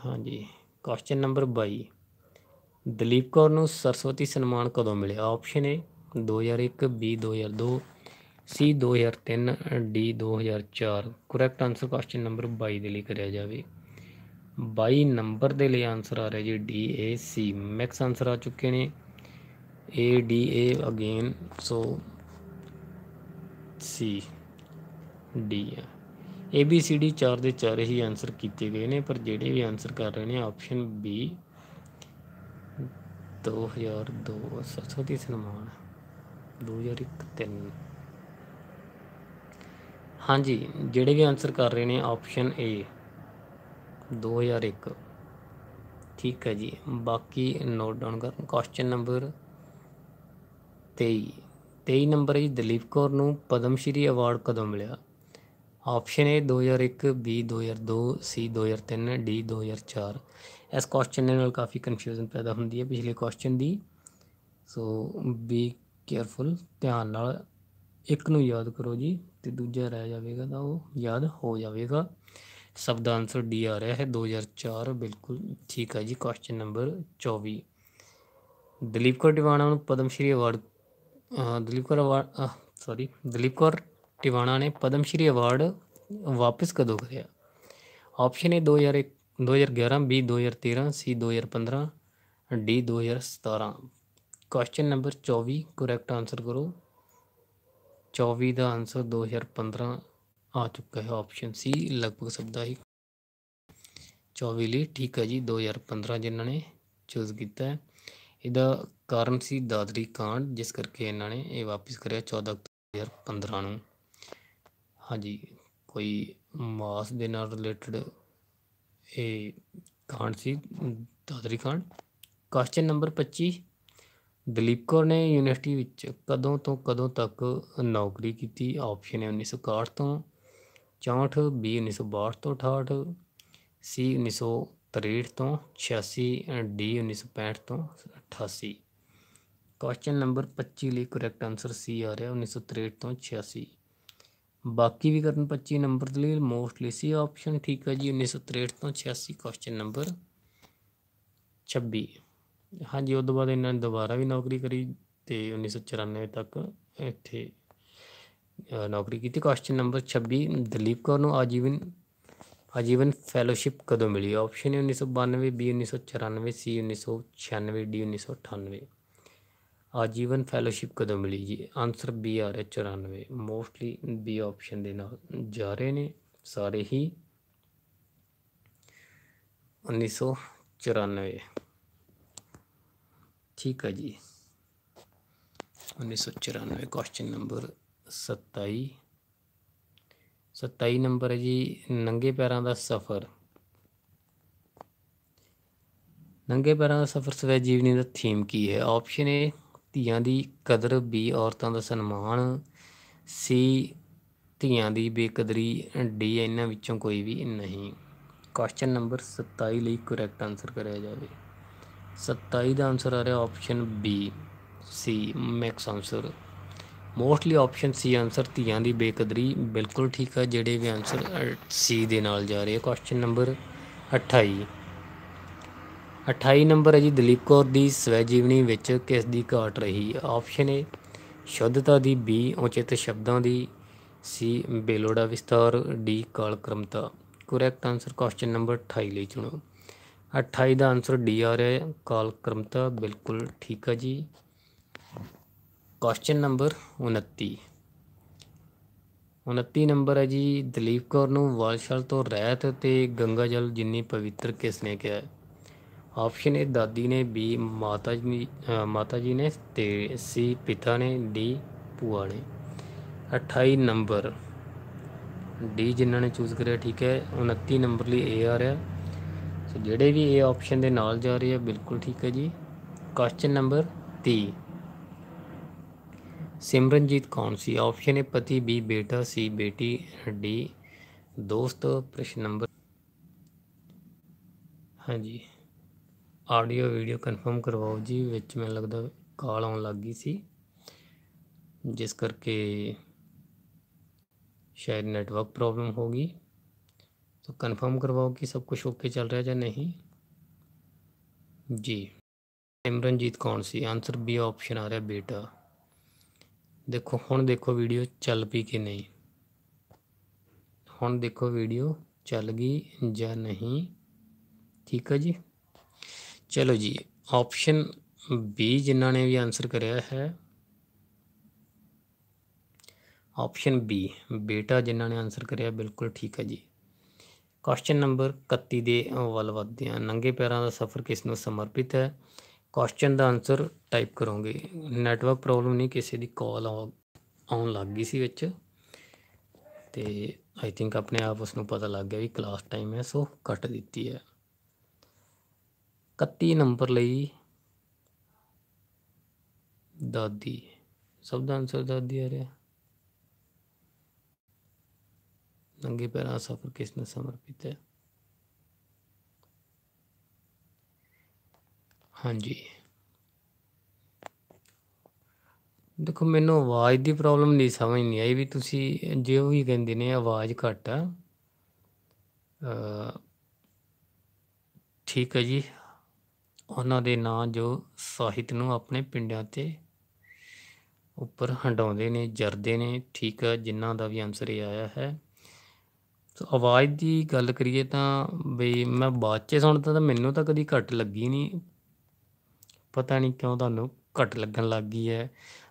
ਹਾਂਜੀ ਕੁਐਸਚਨ ਨੰਬਰ 22 ਦਲੀਪ ਕੌਰ ਨੂੰ ਸਰਸਵਤੀ ਸਨਮਾਨ ਕਦੋਂ ਮਿਲਿਆ option A 2001 B 2002 C 2003 D 2004 correct answer question number 22 ਦੇ ਲਈ ਕਰਿਆ ਜਾਵੇ 22 ਨੰਬਰ ਦੇ ਲਈ ਆਨਸਰ ਆ ਰਿਹਾ ਜੀ D A C max answer ਆ ਚੁੱਕੇ ਨੇ A D A again so C D ਆ ਏ ਬੀ ਸੀ ਡੀ 4 ਦੇ 4 ਹੀ ਆਨਸਰ ਕੀਤੇ ਗਏ ਨੇ ਪਰ ਜਿਹੜੇ ਵੀ ਆਨਸਰ ਕਰ ਰਹੇ ਨੇ ਆਪਸ਼ਨ ਬੀ 2002 ਸਰਸਵਤੀ ਸਨਮਾਨ 2013 ਹਾਂਜੀ ਜਿਹੜੇ ਵੀ ਆਨਸਰ ਕਰ ਰਹੇ ਨੇ ਆਪਸ਼ਨ ਏ 2001 ਠੀਕ ਹੈ ਜੀ ਬਾਕੀ ਨੋਟ ਡਾਊਨ ਕਰ ਕੁਐਸਚਨ ਨੰਬਰ 23 23 ਨੰਬਰ ਹੈ ਜੀ ਦਲੀਪ ਕੌਰ ਨੂੰ ਪਦਮ ਸ਼੍ਰੀ ਅਵਾਰਡ ਕਦੋਂ ਮਿਲਿਆ option A 2001 B 2002 C 2003 D 2004 ਇਸ ਕੁਐਸਚਨ ਦੇ ਨਾਲ ਕਾਫੀ ਕਨਫਿਊਜ਼ਨ ਪੈਦਾ ਹੁੰਦੀ ਹੈ ਪਿਛਲੇ ਕੁਐਸਚਨ ਦੀ ਸੋ ਬੀ ਕੇਅਰਫੁਲ ਧਿਆਨ ਨਾਲ ਇੱਕ ਨੂੰ ਯਾਦ ਕਰੋ ਜੀ ਤੇ ਦੂਜਾ ਰਹਿ ਜਾਵੇਗਾ ਤਾਂ ਉਹ ਯਾਦ ਹੋ ਜਾਵੇਗਾ ਸਭ ਦਾ ਆਨਸਰ ਡੀ ਆ ਰਿਹਾ ਹੈ 2004 ਬਿਲਕੁਲ ਠੀਕ ਹੈ ਜੀ ਕੁਐਸਚਨ ਨੰਬਰ 24 ਦਲੀਪ ਕੌਰ ਟਿਵਾਣਾ ਨੂੰ ਪਦਮ ਸ਼੍ਰੀ ਅਵਾਰਡ ਦਲੀਪ ਕੌਰ ਸੌਰੀ ਦਲੀਪ ਕੌਰ ਟਿਵਾਣਾ ਨੇ ਪਦਮ ਸ਼੍ਰੀ ਅਵਾਰਡ ਵਾਪਸ ਕਦੋਂ ਕਰਿਆ option A 2001 2011 B 2013 C 2015 D 2017 question number 24 correct answer ਕਰੋ 24 ਦਾ ਆਨਸਰ 2015 ਆ ਚੁੱਕਾ ਹੈ ਆਪਸ਼ਨ ਸੀ ਲਗਭਗ ਸਭ ਦਾ ਹੀ 24 ਲਈ ਠੀਕ ਹੈ ਜੀ 2015 ਜਿਨ੍ਹਾਂ ਨੇ ਚੂਜ਼ ਕੀਤਾ ਹੈ ਇਹਦਾ ਕਾਰਨ ਸੀ ਦਾਦਰੀ ਕਾਂਡ ਜਿਸ ਕਰਕੇ ਇਹਨਾਂ ਨੇ ਇਹ ਵਾਪਸ ਕਰਿਆ 14 ਅਕਤੂਬਰ 2015 ਨੂੰ ਹਾਂਜੀ ਕੋਈ ਮਾਸ ਦੇ ਨਾਲ ਰਿਲੇਟਡ ਇਹ ਕਾਂਡ ਸੀ ਦਾਦਰੀ ਕਾਂਡ ਕੁਐਸਚਨ ਨੰਬਰ 25 ਦਲੀਪ ਕੌਰ ਨੇ ਯੂਨੀਵਰਸਿਟੀ ਵਿੱਚ ਕਦੋਂ ਤੋਂ ਕਦੋਂ ਤੱਕ ਨੌਕਰੀ ਕੀਤੀ ਆਪਸ਼ਨ ਹੈ 1961 ਤੋਂ 64 ਬੀ 1962 ਤੋਂ 68 ਸੀ 1963 ਤੋਂ 86 ਐਂਡ ਡੀ 1965 ਤੋਂ 88 ਕੁਐਸਚਨ ਨੰਬਰ 25 ਲਈ ਕਰੈਕਟ ਆਨਸਰ ਸੀ ਆ ਰਿਹਾ 1963 ਤੋਂ 86 ਬਾਕੀ ਵੀ ਕਰਨ 25 ਨੰਬਰ ਦੇ ਲਈ ਮੋਸਟਲੀ ਸੀ ਆਪਸ਼ਨ ਠੀਕ ਹੈ ਜੀ 1963 ਤੋਂ 86 ਕੁਐਸਚਨ ਨੰਬਰ 26 ਹਾਂਜੀ ਉਸ ਤੋਂ ਬਾਅਦ ਇਹਨਾਂ ਨੇ ਦੁਬਾਰਾ ਵੀ ਨੌਕਰੀ ਕਰੀ ਤੇ 1994 ਤੱਕ ਇੱਥੇ ਨੌਕਰੀ ਕੀਤੀ ਕੁਐਸਚਨ ਨੰਬਰ 26 ਦਲੀਪ ਕੌਰ ਨੂੰ ਆਜੀਵਨ ਆਜੀਵਨ ਫੈਲੋਸ਼ਿਪ ਕਦੋਂ ਮਿਲੀ ਆਪਸ਼ਨ ਹੈ 1992 ਬੀ 1994 ਸੀ 1996 ਡੀ 1998 ਆਜੀਵਨ ਫੈਲੋਸ਼ਿਪ ਕਦੋਂ ਮਿਲੀ ਜੀ ਆਨਸਰ ਬੀ ਆ ਰਿਹਾ 94 ਮੋਸਟਲੀ ਬੀ ਆਪਸ਼ਨ ਦੇ ਨਾਲ ਜਾ ਰਹੇ ਨੇ ਸਾਰੇ ਹੀ 1994 ਠੀਕ ਹੈ ਜੀ 1994 ਕੁਐਸਚਨ ਨੰਬਰ 27 27 ਨੰਬਰ ਹੈ ਜੀ ਨੰਗੇ ਪੈਰਾਂ ਦਾ ਸਫ਼ਰ ਨੰਗੇ ਪੈਰਾਂ ਦਾ ਸਫ਼ਰ ਸਵੈ ਜੀਵਨੀ ਦਾ ਥੀਮ ਕੀ ਹੈ ਆਪਸ਼ਨ ਏ ਧੀਆਂ ਦੀ ਕਦਰ ਬੀ ਔਰਤਾਂ ਦਾ ਸਨਮਾਨ ਸੀ ਧੀਆਂ ਦੀ ਬੇਕਦਰੀ ਡੀ ਇਹਨਾਂ ਵਿੱਚੋਂ ਕੋਈ ਵੀ ਨਹੀਂ ਕੁਐਸਚਨ ਨੰਬਰ 27 ਲਈ ਕਰੈਕਟ ਆਨਸਰ ਕਰਿਆ ਜਾਵੇ 27 ਦਾ ਆਨਸਰ ਆ ਰਿਹਾ option B C max answer mostly option C answer ਧੀਆਂ ਦੀ ਬੇਕਦਰੀ ਬਿਲਕੁਲ ਠੀਕ ਹੈ ਜਿਹੜੇ ਵੀ ਆਨਸਰ ਸੀ ਦੇ ਨਾਲ ਜਾ ਰਹੇ ਕੁਐਸਚਨ ਨੰਬਰ 28 28 ਨੰਬਰ ਹੈ ਜੀ ਦਲੀਪ ਕੌਰ ਦੀ ਸਵੈ ਜੀਵਨੀ ਵਿੱਚ ਕਿਸ ਦੀ ਘਾਟ ਰਹੀ ਆਪਸ਼ਨ ਏ ਸ਼ੁੱਧਤਾ ਦੀ ਬੀ ਉਚਿਤ ਸ਼ਬਦਾਂ ਦੀ ਸੀ ਬੇਲੋੜਾ ਵਿਸਤਾਰ ਡੀ ਕਾਲਕ੍ਰਮਤਾ ਕਰੈਕਟ ਆਨਸਰ ਕੁਐਸਚਨ ਨੰਬਰ 28 ਲਈ ਚੁਣੋ 28 ਦਾ ਆਨਸਰ ਡੀ ਆ ਰਿਹਾ ਹੈ ਕਾਲਕ੍ਰਮਤਾ ਬਿਲਕੁਲ ਠੀਕ ਹੈ ਜੀ ਕੁਐਸਚਨ ਨੰਬਰ 29 29 ਨੰਬਰ ਹੈ ਜੀ ਦਲੀਪ ਕੌਰ ਨੂੰ ਵਾਲਸ਼ਲ ਤੋਂ ਰਹਿਤ ਤੇ ਗੰਗਾ ਜਲ ਜਿੰਨੀ ਪਵਿੱਤਰ ਕਿਸ ਨੇ ਕਿਹਾ ਹੈ ਆਪਸ਼ਨ ਹੈ ਦਾਦੀ ਨੇ ਬੀ ਮਾਤਾ ਜੀ ਮਾਤਾ ਜੀ ਨੇ ਤੇ ਸੀ ਪਿਤਾ ਨੇ ਡੀ ਭੂਆ ਨੇ 28 ਨੰਬਰ ਡੀ ਜਿਨ੍ਹਾਂ ਨੇ ਚੂਜ਼ ਕਰਿਆ ਠੀਕ ਹੈ 29 ਨੰਬਰ ਲਈ ਏ ਆ ਰਿਹਾ ਸੋ ਜਿਹੜੇ ਵੀ ਇਹ ਆਪਸ਼ਨ ਦੇ ਨਾਲ ਜਾ ਰਹੇ ਆ ਬਿਲਕੁਲ ਠੀਕ ਹੈ ਜੀ ਕੁਐਸਚਨ ਨੰਬਰ 30 ਸਿਮਰਨਜੀਤ ਕੌਣ ਸੀ ਆਪਸ਼ਨ ਏ ਪਤੀ ਬੀ ਬੇਟਾ ਸੀ ਬੇਟੀ ਡੀ ਦੋਸਤ ਪ੍ਰਸ਼ਨ ਨੰਬਰ ਹਾਂਜੀ ਆਡੀਓ ਵੀਡੀਓ ਕਨਫਰਮ ਕਰਵਾਓ ਜੀ ਵਿੱਚ ਮੈਨੂੰ ਲੱਗਦਾ ਕਾਲ ਆਉਣ ਲੱਗ ਗਈ ਸੀ ਜਿਸ ਕਰਕੇ ਸ਼ਾਇਦ ਨੈਟਵਰਕ ਪ੍ਰੋਬਲਮ ਹੋ ਗਈ ਤਾਂ ਕਨਫਰਮ ਕਰਵਾਓ ਕਿ ਸਭ ਕੁਝ ਓਕੇ ਚੱਲ ਰਿਹਾ ਜਾਂ ਨਹੀਂ ਜੀ ਸਿਮਰਨਜੀਤ ਕੌਣ ਸੀ ਆਨਸਰ ਬੀ ਆਪਸ਼ਨ ਆ ਰਿਹਾ ਬੇਟਾ ਦੇਖੋ ਹੁਣ ਦੇਖੋ ਵੀਡੀਓ ਚੱਲ ਪਈ ਕਿ ਨਹੀਂ ਹੁਣ ਦੇਖੋ ਵੀਡੀਓ ਚੱਲ ਗਈ ਜਾਂ ਨਹੀਂ ਠੀਕ ਹੈ ਜੀ ਚਲੋ ਜੀ ਆਪਸ਼ਨ ਬੀ ਜਿਨ੍ਹਾਂ ਨੇ ਵੀ ਆਨਸਰ ਕਰਿਆ ਹੈ ਆਪਸ਼ਨ ਬੀ ਬੇਟਾ ਜਿਨ੍ਹਾਂ ਨੇ ਆਨਸਰ ਕਰਿਆ ਬਿਲਕੁਲ ਠੀਕ ਹੈ ਜੀ ਕੁਐਸਚਨ ਨੰਬਰ 31 ਦੇ ਵੱਲ ਵਧਦੇ ਹਾਂ ਨੰਗੇ ਪੈਰਾਂ ਦਾ ਸਫ਼ਰ ਕਿਸ ਨੂੰ ਸਮਰਪਿਤ ਹੈ ਕੁਐਸਚਨ ਦਾ ਆਨਸਰ ਟਾਈਪ ਕਰੋਗੇ ਨੈਟਵਰਕ ਪ੍ਰੋਬਲਮ ਨਹੀਂ ਕਿਸੇ ਦੀ ਕਾਲ ਆਉਣ ਲੱਗ ਗਈ ਸੀ ਵਿੱਚ ਤੇ ਆਈ ਥਿੰਕ ਆਪਣੇ ਆਪ ਉਸ ਨੂੰ ਪਤਾ ਲੱਗ ਗਿਆ ਵੀ ਕਲਾਸ ਟਾਈਮ ਹੈ ਸੋ ਕੱਟ ਦਿੱਤੀ ਹੈ 31 ਨੰਬਰ ਲਈ ਦਾਦੀ ਸਭ ਦਾ ਆਨਸਰ ਦਾਦੀ ਆ ਰਿਹਾ ਨੰਗੇ ਪੈਰਾਂ ਸਫ਼ਰ ਕਿਸ ਨੇ ਸਮਰਪਿਤ ਹੈ ਹਾਂਜੀ ਦੇਖੋ ਮੈਨੂੰ ਆਵਾਜ਼ ਦੀ ਪ੍ਰੋਬਲਮ ਨਹੀਂ ਸਮਝ ਨਹੀਂ ਆਈ ਵੀ ਤੁਸੀਂ ਜਿਉਂ ਉਹ ਹੀ ਕਹਿੰਦੇ ਨੇ ਆਵਾਜ਼ ਘੱਟ ਆ ਠੀਕ ਹੈ ਜੀ ਉਹਨਾਂ ਦੇ ਨਾਂ ਜੋ ਸਾਹਿਤ ਨੂੰ ਆਪਣੇ ਪਿੰਡਾਂ ਤੇ ਉੱਪਰ ਹੰਡਾਉਂਦੇ ਨੇ ਜਰਦੇ ਨੇ ਠੀਕ ਹੈ ਜਿਨ੍ਹਾਂ ਦਾ ਵੀ ਆਨਸਰ ਇਹ ਆਇਆ ਹੈ ਸੋ ਆਵਾਜ਼ ਦੀ ਗੱਲ ਕਰੀਏ ਤਾਂ ਬਈ ਮੈਂ ਬਾਅਦ 'ਚ ਸੁਣਦਾ ਤਾਂ ਮੈਨੂੰ ਤਾਂ ਕਦੀ ਘੱਟ ਲੱਗੀ ਨਹੀਂ ਪਤਾ ਨਹੀਂ ਕਿਉਂ ਤੁਹਾਨੂੰ ਘੱਟ ਲੱਗਣ ਲੱਗ ਗਈ ਹੈ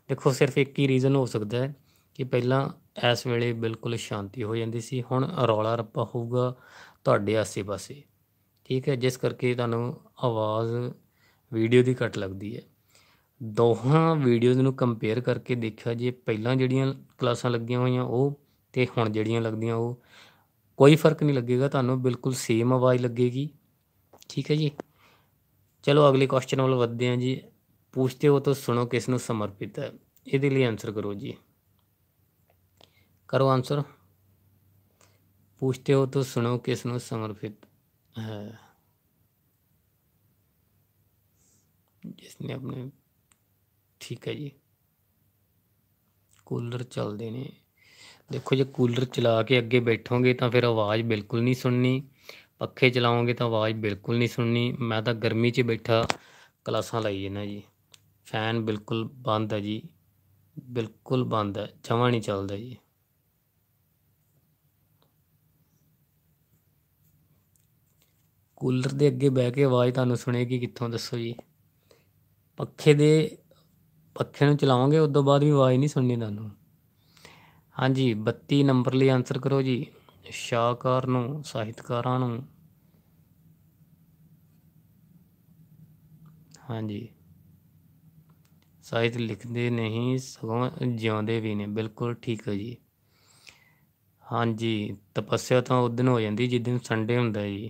ਦੇਖੋ ਸਿਰਫ ਇੱਕ ਹੀ ਰੀਜ਼ਨ ਹੋ ਸਕਦਾ ਹੈ ਕਿ ਪਹਿਲਾਂ ਇਸ ਵੇਲੇ ਬਿਲਕੁਲ ਸ਼ਾਂਤੀ ਹੋ ਜਾਂਦੀ ਸੀ ਹੁਣ ਰੌਲਾ ਰੱਪਾ ਹੋਊਗਾ ਤੁਹਾਡੇ ਆਸੇ-ਪਾਸੇ ਠੀਕ ਹੈ ਜਿਸ ਕਰਕੇ ਤੁਹਾਨੂੰ ਆਵਾਜ਼ ਵੀਡੀਓ ਦੀ ਘੱਟ ਲੱਗਦੀ ਹੈ ਦੋਹਾਂ ਵੀਡੀਓਜ਼ ਨੂੰ ਕੰਪੇਅਰ ਕਰਕੇ ਦੇਖਿਆ ਜੇ ਪਹਿਲਾਂ ਜਿਹੜੀਆਂ ਕਲਾਸਾਂ ਲੱਗੀਆਂ ਹੋਈਆਂ ਉਹ ਤੇ ਹੁਣ ਜਿਹੜੀਆਂ ਲੱਗਦੀਆਂ ਉਹ ਕੋਈ ਫਰਕ ਨਹੀਂ ਲੱਗੇਗਾ ਤੁਹਾਨੂੰ ਬਿਲਕੁਲ ਸੇਮ ਆਵਾਜ਼ ਲੱਗੇਗੀ ਠੀਕ ਹੈ ਜੀ ਚਲੋ ਅਗਲੇ ਕੁਐਸਚਨ ਵੱਲ ਵਧਦੇ ਹਾਂ ਜੀ ਪੁੱਛਦੇ ਹੋ ਤਾਂ ਸੁਣੋ ਕਿਸ ਨੂੰ ਸਮਰਪਿਤ ਹੈ ਇਹਦੇ ਲਈ ਆਨਸਰ ਕਰੋ ਜੀ ਕਰੋ ਆਨਸਰ ਪੁੱਛਦੇ ਹੋ ਤਾਂ ਸੁਣੋ ਕਿਸ ਨੂੰ ਸਮਰਪਿਤ जिसने अपने ठीक है जी कूलर चलते ने देखो जो कूलर चला के अगे बैठोगे तो फिर आवाज़ बिल्कुल नहीं सुननी पखे चलाओगे तो आवाज़ बिल्कुल नहीं सुननी मैं तो गर्मी से बैठा कलासा लाई जाना जी फैन बिल्कुल बंद है जी बिल्कुल बंद है जमा नहीं चलता जी ਕੂਲਰ ਦੇ ਅੱਗੇ ਬਹਿ ਕੇ ਆਵਾਜ਼ ਤੁਹਾਨੂੰ ਸੁਣੇਗੀ ਕਿੱਥੋਂ ਦੱਸੋ ਜੀ ਪੱਖੇ ਦੇ ਪੱਖੇ ਨੂੰ ਚਲਾਵਾਂਗੇ ਉਸ ਤੋਂ ਬਾਅਦ ਵੀ ਆਵਾਜ਼ ਨਹੀਂ ਸੁਣਨੀ ਤੁਹਾਨੂੰ ਹਾਂਜੀ 32 ਨੰਬਰ ਲਈ ਆਨਸਰ ਕਰੋ ਜੀ ਸ਼ਾਹਕਾਰ ਨੂੰ ਸਾਹਿਤਕਾਰਾਂ ਨੂੰ ਹਾਂਜੀ ਸਾਹਿਤ ਲਿਖਦੇ ਨਹੀਂ ਸਗੋਂ ਜਿਉਂਦੇ ਵੀ ਨੇ ਬਿਲਕੁਲ ਠੀਕ ਹੈ ਜੀ ਹਾਂਜੀ ਤਪੱਸਿਆ ਤਾਂ ਉਸ ਦਿਨ ਹੋ ਜਾਂਦੀ ਜਿਸ ਦਿਨ ਸੰਡੇ ਹੁੰਦਾ ਜੀ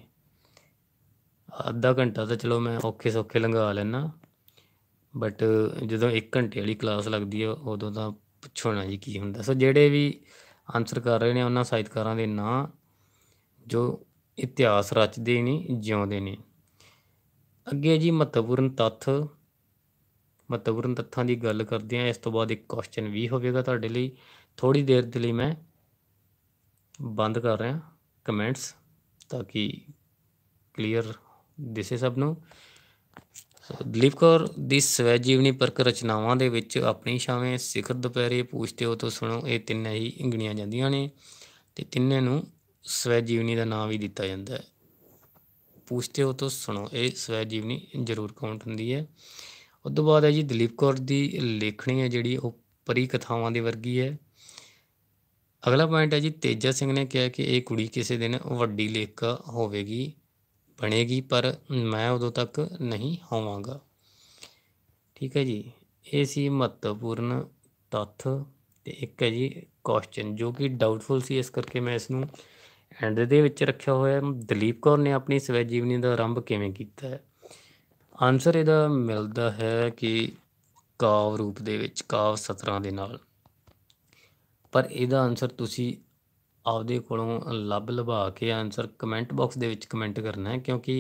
ਅੱਧਾ ਘੰਟਾ ਤਾਂ ਚਲੋ ਮੈਂ ਔਖੇ ਸੌਖੇ ਲੰਘਾ ਲੈਣਾ ਬਟ ਜਦੋਂ 1 ਘੰਟੇ ਵਾਲੀ ਕਲਾਸ ਲੱਗਦੀ ਹੈ ਉਦੋਂ ਤਾਂ ਪੁੱਛੋ ਨਾ ਜੀ ਕੀ ਹੁੰਦਾ ਸੋ ਜਿਹੜੇ ਵੀ ਆਨਸਰ ਕਰ ਰਹੇ ਨੇ ਉਹਨਾਂ ਸਾਹਿਤਕਾਰਾਂ ਦੇ ਨਾਂ ਜੋ ਇਤਿਹਾਸ ਰਚਦੇ ਨੇ ਜਿਉਂਦੇ ਨੇ ਅੱਗੇ ਜੀ ਮਹੱਤਵਪੂਰਨ ਤੱਥ ਮਹੱਤਵਪੂਰਨ ਤੱਥਾਂ ਦੀ ਗੱਲ ਕਰਦੇ ਆ ਇਸ ਤੋਂ ਬਾਅਦ ਇੱਕ ਕੁਐਸਚਨ ਵੀ ਹੋਵੇਗਾ ਤੁਹਾਡੇ ਲਈ ਥੋੜੀ ਦੇਰ ਦੇ ਲਈ ਮੈਂ ਬੰਦ ਕਰ ਰਿਹਾ ਕਮੈਂਟਸ ਤਾਂ ਕਿ ਕਲੀਅਰ ਦਿਸੇ ਸਭ ਨੂੰ ਦਲੀਪ ਕੌਰ ਦੀ ਸਵੈ ਜੀਵਨੀ ਪਰਕ ਰਚਨਾਵਾਂ ਦੇ ਵਿੱਚ ਆਪਣੀ ਛਾਵੇਂ ਸਿਖਰ ਦੁਪਹਿਰੇ ਪੁੱਛਤੇ ਹੋ ਤੋਂ ਸੁਣੋ ਇਹ ਤਿੰਨੇ ਹੀ ਇੰਗਣੀਆਂ ਜਾਂਦੀਆਂ ਨੇ ਤੇ ਤਿੰਨੇ ਨੂੰ ਸਵੈ ਜੀਵਨੀ ਦਾ ਨਾਮ ਵੀ ਦਿੱਤਾ ਜਾਂਦਾ ਹੈ ਪੁੱਛਤੇ ਹੋ ਤੋਂ ਸੁਣੋ ਇਹ ਸਵੈ ਜੀਵਨੀ ਜ਼ਰੂਰ ਕਾਊਂਟ ਹੁੰਦੀ ਹੈ ਉਸ ਤੋਂ ਬਾਅਦ ਹੈ ਜੀ ਦਲੀਪ ਕੌਰ ਦੀ ਲੇਖਣੀ ਹੈ ਜਿਹੜੀ ਉਹ ਪਰੀ ਕਥਾਵਾਂ ਦੇ ਵਰਗੀ ਹੈ ਅਗਲਾ ਪੁਆਇੰਟ ਹੈ ਜੀ ਤੇਜਾ ਸਿੰਘ ਨੇ ਕਿਹਾ ਕਿ ਇਹ ਕੁੜੀ ਕਿਸੇ ਦਿਨ ਵੱਡੀ ਲੇਖਕ ਹੋਵੇਗੀ ਬਣੇਗੀ ਪਰ ਮੈਂ ਉਦੋਂ ਤੱਕ ਨਹੀਂ ਹੋਵਾਂਗਾ ਠੀਕ ਹੈ ਜੀ ਇਹ ਸੀ ਮਹੱਤਵਪੂਰਨ ਤੱਥ ਤੇ ਇੱਕ ਹੈ ਜੀ ਕੁਐਸਚਨ ਜੋ ਕਿ ਡਾਊਟਫੁਲ ਸੀ ਇਸ ਕਰਕੇ ਮੈਂ ਇਸ ਨੂੰ ਐਂਡ ਦੇ ਵਿੱਚ ਰੱਖਿਆ ਹੋਇਆ ਦਲੀਪ ਕੌਰ ਨੇ ਆਪਣੀ ਸਵੈ ਜੀਵਨੀ ਦਾ ਆਰੰਭ ਕਿਵੇਂ ਕੀਤਾ ਹੈ ਆਨਸਰ ਇਹਦਾ ਮਿਲਦਾ ਹੈ ਕਿ ਕਾਵ ਰੂਪ ਦੇ ਵਿੱਚ ਕਾਵ ਸਤਰਾਂ ਦੇ ਨਾਲ ਪਰ ਇਹਦਾ ਆਨਸਰ ਤੁਸੀਂ ਆਪਦੇ ਕੋਲੋਂ ਲੱਭ ਲਭਾ ਕੇ ਆਨਸਰ ਕਮੈਂਟ ਬਾਕਸ ਦੇ ਵਿੱਚ ਕਮੈਂਟ ਕਰਨਾ ਹੈ ਕਿਉਂਕਿ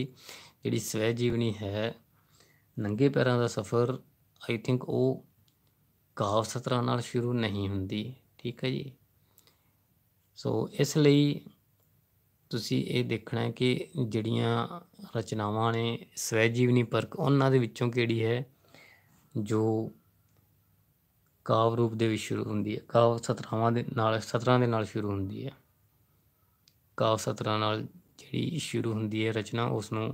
ਜਿਹੜੀ ਸਵੈ ਜੀਵਨੀ ਹੈ ਨੰਗੇ ਪੈਰਾਂ ਦਾ ਸਫ਼ਰ ਆਈ ਥਿੰਕ ਉਹ ਕਾਫ ਸਤਰਾਂ ਨਾਲ ਸ਼ੁਰੂ ਨਹੀਂ ਹੁੰਦੀ ਠੀਕ ਹੈ ਜੀ ਸੋ ਇਸ ਲਈ ਤੁਸੀਂ ਇਹ ਦੇਖਣਾ ਹੈ ਕਿ ਜਿਹੜੀਆਂ ਰਚਨਾਵਾਂ ਨੇ ਸਵੈ ਜੀਵਨੀ ਪਰਕ ਉਹਨਾਂ ਦੇ ਵਿੱਚੋਂ ਕਿਹੜੀ ਹੈ ਜੋ ਕਾਵ ਰੂਪ ਦੇ ਵਿੱਚ ਸ਼ੁਰੂ ਹੁੰਦੀ ਹੈ ਕਾਵ ਸਤਰਾਵਾਂ ਦੇ ਨਾਲ ਸਤਰਾਂ ਦੇ ਨਾਲ ਸ਼ੁਰੂ ਹੁੰਦੀ ਹੈ ਕਾਵ ਸਤਰਾਂ ਨਾਲ ਜਿਹੜੀ ਸ਼ੁਰੂ ਹੁੰਦੀ ਹੈ ਰਚਨਾ ਉਸ ਨੂੰ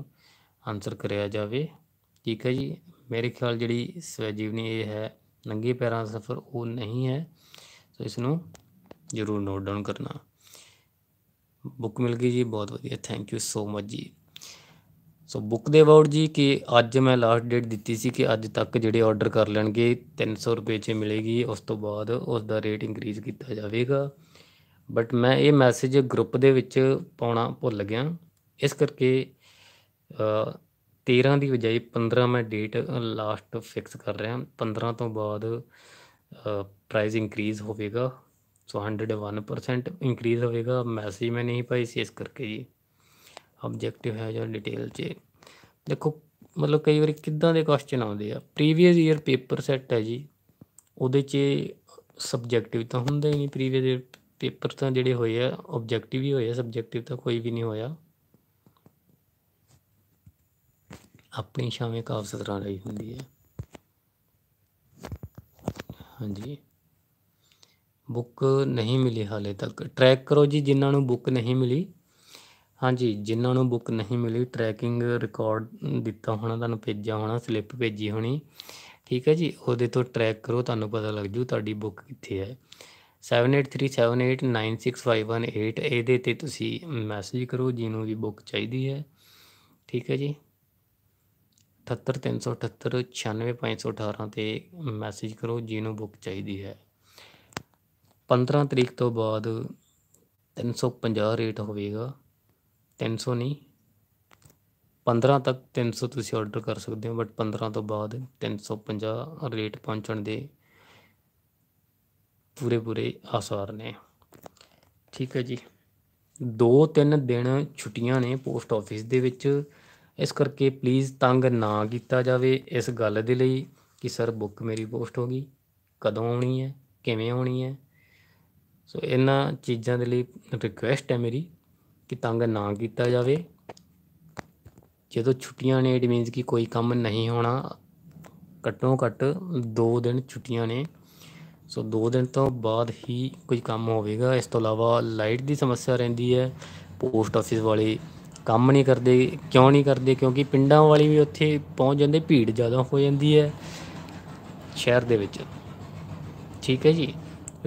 ਅੰਸਰ ਕਰਿਆ ਜਾਵੇ ਠੀਕ ਹੈ ਜੀ ਮੇਰੇ ਖਿਆਲ ਜਿਹੜੀ ਸਵੈਜੀਵਨੀ ਇਹ ਹੈ ਨੰਗੇ ਪੈਰਾਂ ਸਫ਼ਰ ਉਹ ਨਹੀਂ ਹੈ ਸੋ ਇਸ ਨੂੰ ਜ਼ਰੂਰ ਨੋਟ ਡਾਊਨ ਕਰਨਾ ਬੁੱਕ ਮਿਲ ਗਈ ਜੀ ਬਹੁਤ ਵਧੀਆ ਥੈਂਕ ਯੂ ਸੋ ਮਚ ਜੀ ਸੋ ਬੁੱਕ ਦੇ ਅਬਾਊਟ ਜੀ ਕਿ ਅੱਜ ਮੈਂ ਲਾਸਟ ਡੇਟ ਦਿੱਤੀ ਸੀ ਕਿ ਅੱਜ ਤੱਕ ਜਿਹੜੇ ਆਰਡਰ ਕਰ ਲੈਣਗੇ 300 ਰੁਪਏ 'ਚ ਮਿਲੇਗੀ ਉਸ ਤੋਂ ਬਾਅਦ ਉਸ ਦਾ ਰੇਟ ਇਨਕਰੀਜ਼ ਕੀਤਾ ਜਾਵੇਗਾ ਬਟ ਮੈਂ ਇਹ ਮੈਸੇਜ ਗਰੁੱਪ ਦੇ ਵਿੱਚ ਪਾਉਣਾ ਭੁੱਲ ਗਿਆ ਇਸ ਕਰਕੇ 13 ਦੀ ਬਜਾਏ 15 ਮੈਂ ਡੇਟ ਲਾਸਟ ਫਿਕਸ ਕਰ ਰਿਹਾ 15 ਤੋਂ ਬਾਅਦ ਪ੍ਰਾਈਸ ਇਨਕਰੀਜ਼ ਹੋਵੇਗਾ ਸੋ 101% ਇਨਕਰੀਜ਼ ਹੋਵੇਗਾ ਮੈਸੇਜ ਮੈਂ ਨਹੀਂ ਪਾਈ ਸੀ ਇਸ ਕਰਕੇ ਜੀ ਆਬਜੈਕਟਿਵ ਹੈ ਜਾਂ ਡਿਟੇਲ 'ਚ ਦੇਖੋ ਮਤਲਬ ਕਈ ਵਾਰੀ ਕਿੱਦਾਂ ਦੇ ਕੁਐਸਚਨ ਆਉਂਦੇ ਆ ਪ੍ਰੀਵੀਅਸ ਈਅਰ ਪੇਪਰ ਸੈੱਟ ਹੈ ਜੀ ਉਹਦੇ 'ਚ ਸਬਜੈਕਟਿਵ ਤਾਂ ਹੁੰਦਾ ਹੀ ਨਹੀਂ ਪ੍ਰੀਵੀਅਸ ਈਅਰ ਪੇਪਰ ਤਾਂ ਜਿਹੜੇ ਹੋਏ ਆ ਆਬਜੈਕਟਿਵ ਹੀ ਹੋਏ ਆ ਸਬਜੈਕਟਿਵ ਤਾਂ ਕੋਈ ਵੀ ਨਹੀਂ ਹੋਇਆ ਆਪਣੀ ਸ਼ਾਮੇ ਕਾਫ ਸਤਰਾਂ ਲਈ ਹੁੰਦੀ ਹੈ ਹਾਂਜੀ ਬੁੱਕ ਨਹੀਂ ਮਿਲੀ ਹਾਲੇ ਤੱਕ ਟਰੈਕ ਕਰੋ ਜੀ ਜਿਨ੍ਹਾਂ ਨੂੰ ਬੁੱਕ ਨਹੀਂ ਮਿਲੀ ਹਾਂਜੀ ਜਿਨ੍ਹਾਂ ਨੂੰ ਬੁੱਕ ਨਹੀਂ ਮਿਲੀ ਟਰੈਕਿੰਗ ਰਿਕਾਰਡ ਦਿੱਤਾ ਹੋਣਾ ਤੁਹਾਨੂੰ ਭੇਜਿਆ ਹੋਣਾ ਸਲਿੱਪ ਭੇਜੀ ਹੋਣੀ ਠੀਕ ਹੈ ਜੀ ਉਹਦੇ ਤੋਂ ਟਰੈਕ ਕਰੋ ਤੁਹਾਨੂੰ ਪਤਾ ਲੱਗ ਜੂ ਤੁਹਾਡੀ ਬੁੱਕ ਕਿੱਥੇ ਹੈ 7837896518 ਇਹਦੇ ਤੇ ਤੁਸੀਂ ਮੈਸੇਜ ਕਰੋ ਜਿਹਨੂੰ ਵੀ ਬੁੱਕ ਚਾਹੀਦੀ ਹੈ ਠੀਕ ਹੈ ਜੀ 78378 ਤੇ ਮੈਸੇਜ ਕਰੋ ਜਿਹਨੂੰ ਬੁੱਕ ਚਾਹੀਦੀ ਹੈ 15 ਤਰੀਕ ਤੋਂ ਬਾਅਦ 350 ਰੇਟ ਹੋਵੇਗਾ 300 ਨਹੀਂ 15 ਤੱਕ 300 ਤੁਸੀਂ ਆਰਡਰ ਕਰ ਸਕਦੇ ਹੋ ਬਟ 15 ਤੋਂ ਬਾਅਦ 350 ਰੇਟ ਪਹੁੰਚਣ ਦੇ ਪੂਰੇ ਪੂਰੇ ਆਸਾਰ ਨੇ ਠੀਕ ਹੈ ਜੀ 2-3 ਦਿਨ ਛੁੱਟੀਆਂ ਨੇ ਪੋਸਟ ਆਫਿਸ ਦੇ ਵਿੱਚ ਇਸ ਕਰਕੇ ਪਲੀਜ਼ ਤੰਗ ਨਾ ਕੀਤਾ ਜਾਵੇ ਇਸ ਗੱਲ ਦੇ ਲਈ ਕਿ ਸਰ ਬੁੱਕ ਮੇਰੀ ਪੋਸਟ ਹੋ ਗਈ ਕਦੋਂ ਆਉਣੀ ਹੈ ਕਿਵੇਂ ਆਉਣੀ ਹੈ ਸੋ ਇਹਨਾਂ ਚੀਜ਼ਾਂ ਦੇ ਲਈ ਰਿਕੁਐਸਟ ਹੈ ਮੇਰੀ ਕਿ ਤੰਗ ਨਾ ਕੀਤਾ ਜਾਵੇ ਜਦੋਂ ਛੁੱਟੀਆਂ ਨੇ ਇਟ ਮੀਨਸ ਕਿ ਕੋਈ ਕੰਮ ਨਹੀਂ ਹੋਣਾ ਘੱਟੋ ਘੱਟ 2 ਦਿਨ ਛੁੱਟੀਆਂ ਨੇ ਸੋ 2 ਦਿਨ ਤੋਂ ਬਾਅਦ ਹੀ ਕੋਈ ਕੰਮ ਹੋਵੇਗਾ ਇਸ ਤੋਂ ਇਲਾਵਾ ਲਾਈਟ ਦੀ ਸਮੱਸਿਆ ਰਹਿੰਦੀ ਹੈ ਪੋਸਟ ਆਫਿਸ ਵਾਲੇ ਕੰਮ ਨਹੀਂ ਕਰਦੇ ਕਿਉਂ ਨਹੀਂ ਕਰਦੇ ਕਿਉਂਕਿ ਪਿੰਡਾਂ ਵਾਲੀ ਵੀ ਉੱਥੇ ਪਹੁੰਚ ਜਾਂਦੇ ਭੀੜ ਜ਼ਿਆਦਾ ਹੋ ਜਾਂਦੀ ਹੈ ਸ਼ਹਿਰ ਦੇ ਵਿੱਚ ਠੀਕ ਹੈ ਜੀ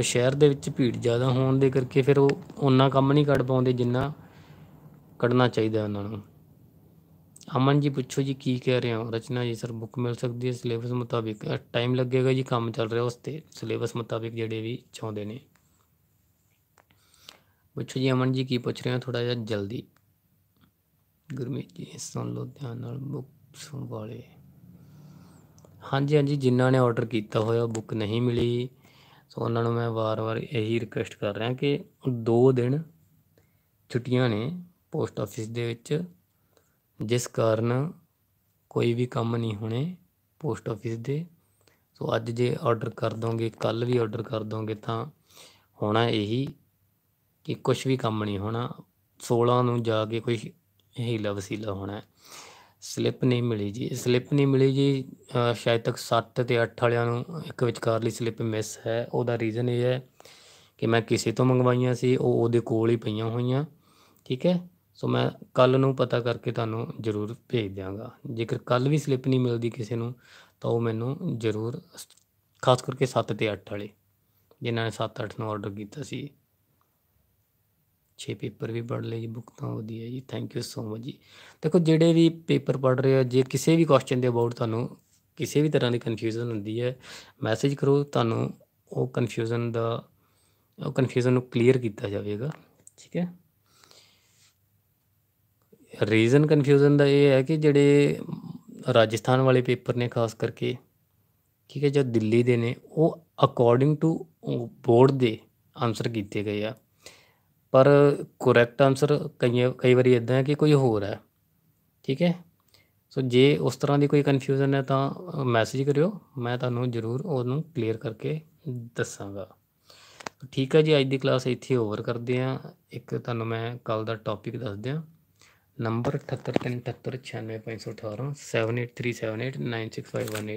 ਸ਼ਹਿਰ ਦੇ ਵਿੱਚ ਭੀੜ ਜ਼ਿਆਦਾ ਹੋਣ ਦੇ ਕਰਕੇ ਫਿਰ ਉਹ ਉਹਨਾਂ ਕੰਮ ਨਹੀਂ ਕੱਢ ਪਾਉਂਦੇ ਜਿੰਨਾ ਕੱਢਣਾ ਚਾਹੀਦਾ ਉਹਨਾਂ ਨੂੰ ਅਮਨ ਜੀ ਪੁੱਛੋ ਜੀ ਕੀ ਕਹਿ ਰਹੇ ਹੋ ਰਚਨਾ ਜੀ ਸਰ ਬੁੱਕ ਮਿਲ ਸਕਦੀ ਹੈ ਸਿਲੇਬਸ ਮੁਤਾਬਿਕ ਟਾਈਮ ਲੱਗੇਗਾ ਜੀ ਕੰਮ ਚੱਲ ਰਿਹਾ ਉਸ ਤੇ ਸਿਲੇਬਸ ਮੁਤਾਬਿਕ ਜਿਹੜੇ ਵੀ ਚਾਹੁੰਦੇ ਨੇ ਪੁੱਛੋ ਜੀ ਅਮਨ ਜੀ ਕੀ ਪੁੱਛ ਰਹੇ ਹੋ ਥੋੜਾ ਜਿਹਾ ਜਲਦੀ ਗੁਰਮੀਤ ਜੀ ਸੁਣ ਲਓ ਧਿਆਨ ਨਾਲ ਬੁੱਕ ਸੁਣ ਵਾਲੇ ਹਾਂਜੀ ਹਾਂਜੀ ਜਿਨ੍ਹਾਂ ਨੇ ਆਰਡਰ ਕੀਤਾ ਹੋਇਆ ਬੁੱਕ ਨਹੀਂ ਮਿਲੀ ਸੋ ਉਹਨਾਂ ਨੂੰ ਮੈਂ ਵਾਰ-ਵਾਰ ਇਹੀ ਰਿਕਵੈਸਟ ਕਰ ਰਿਹਾ ਕਿ 2 ਦਿਨ ਛੁੱਟੀਆਂ ਨੇ ਪੋਸਟ ਆਫਿਸ ਦੇ ਵਿੱਚ ਜਿਸ ਕਾਰਨ ਕੋਈ ਵੀ ਕੰਮ ਨਹੀਂ ਹੋਣੇ ਪੋਸਟ ਆਫਿਸ ਦੇ ਸੋ ਅੱਜ ਜੇ ਆਰਡਰ ਕਰ ਦੋਗੇ ਕੱਲ ਵੀ ਆਰਡਰ ਕਰ ਦੋਗੇ ਤਾਂ ਹੋਣਾ ਇਹੀ ਕਿ ਕੁਝ ਵੀ ਕੰਮ ਨਹੀਂ ਹੋਣਾ 16 ਨੂੰ ਜਾ ਕੇ ਕੋਈ ਹੀਲਾ ਵਸੀਲਾ ਹੋਣਾ ਸਲਿੱਪ ਨਹੀਂ ਮਿਲੀ ਜੀ ਸਲਿੱਪ ਨਹੀਂ ਮਿਲੀ ਜੀ ਸ਼ਾਇਦ ਤੱਕ 7 ਤੇ 8 ਵਾਲਿਆਂ ਨੂੰ ਇੱਕ ਵਿਚਕਾਰਲੀ ਸਲਿੱਪ ਮਿਸ ਹੈ ਉਹਦਾ ਰੀਜ਼ਨ ਇਹ ਹੈ ਕਿ ਮੈਂ ਕਿਸੇ ਤੋਂ ਮੰਗਵਾਈਆਂ ਸੀ ਉਹ ਉਹਦੇ ਕੋਲ ਹੀ ਪਈਆਂ ਹੋਈਆਂ ਠੀਕ ਹੈ ਸੋ ਮੈਂ ਕੱਲ ਨੂੰ ਪਤਾ ਕਰਕੇ ਤੁਹਾਨੂੰ ਜ਼ਰੂਰ ਭੇਜ ਦਿਆਂਗਾ ਜੇਕਰ ਕੱਲ ਵੀ ਸਲਿੱਪ ਨਹੀਂ ਮਿਲਦੀ ਕਿਸੇ ਨੂੰ ਤਾਂ ਉਹ ਮੈਨੂੰ ਜ਼ਰੂਰ ਖਾਸ ਕਰਕੇ 7 ਤੇ 8 ਵਾਲੇ ਜਿਨ੍ਹਾਂ ਨੇ 7 8 ਨੂੰ ਆਰਡਰ ਕੀਤਾ ਸੀ 6 ਪੇਪਰ ਵੀ ਪੜ੍ਹ ਲਏ ਜੀ ਬੁੱਕ ਤਾਂ ਵਧੀਆ ਜੀ ਥੈਂਕ ਯੂ ਸੋ ਮਚ ਜੀ ਦੇਖੋ ਜਿਹੜੇ ਵੀ ਪੇਪਰ ਪੜ੍ਹ ਰਹੇ ਆ ਜੇ ਕਿਸੇ ਵੀ ਕੁਐਸਚਨ ਦੇ ਅਬਾਊਟ ਤੁਹਾਨੂੰ ਕਿਸੇ ਵੀ ਤਰ੍ਹਾਂ ਦੀ ਕਨਫਿਊਜ਼ਨ ਹੁੰਦੀ ਹੈ ਮੈਸੇਜ ਕਰੋ ਤੁਹਾਨੂੰ ਉਹ ਕਨਫਿਊਜ਼ਨ ਦਾ ਉਹ ਕਨਫਿਊਜ਼ਨ ਨੂੰ ਕਲੀਅਰ ਕੀਤਾ ਜਾਵੇਗਾ ਠੀਕ ਹੈ ਰੀਜ਼ਨ ਕਨਫਿਊਜ਼ਨ ਦਾ ਇਹ ਹੈ ਕਿ ਜਿਹੜੇ ਰਾਜਸਥਾਨ ਵਾਲੇ ਪੇਪਰ ਨੇ ਖਾਸ ਕਰਕੇ ਠੀਕ ਹੈ ਜੋ ਦਿੱਲੀ ਦੇ ਨੇ ਉਹ ਅਕੋਰਡਿੰਗ ਟੂ ਬੋਰਡ ਦੇ ਆਨਸਰ ਕੀਤੇ ਗਏ ਆ ਪਰ ਕਰੈਕਟ ਆਨਸਰ ਕਈ ਕਈ ਵਾਰੀ ਇਦਾਂ ਹੈ ਕਿ ਕੋਈ ਹੋਰ ਹੈ ਠੀਕ ਹੈ ਸੋ ਜੇ ਉਸ ਤਰ੍ਹਾਂ ਦੀ ਕੋਈ ਕਨਫਿਊਜ਼ਨ ਹੈ ਤਾਂ ਮੈਸੇਜ ਕਰਿਓ ਮੈਂ ਤੁਹਾਨੂੰ ਜ਼ਰੂਰ ਉਹਨੂੰ ਕਲੀਅਰ ਕਰਕੇ ਦੱਸਾਂਗਾ ਠੀਕ ਹੈ ਜੀ ਅੱਜ ਦੀ ਕਲਾਸ ਇੱਥੇ ਓਵਰ ਕਰਦੇ ਆ ਇੱਕ ਤੁਹਾਨੂੰ ਮੈਂ ਕੱਲ ਦਾ ਟੌਪਿਕ ਦੱਸ ਦਿਆਂ ਨੰਬਰ 7838969518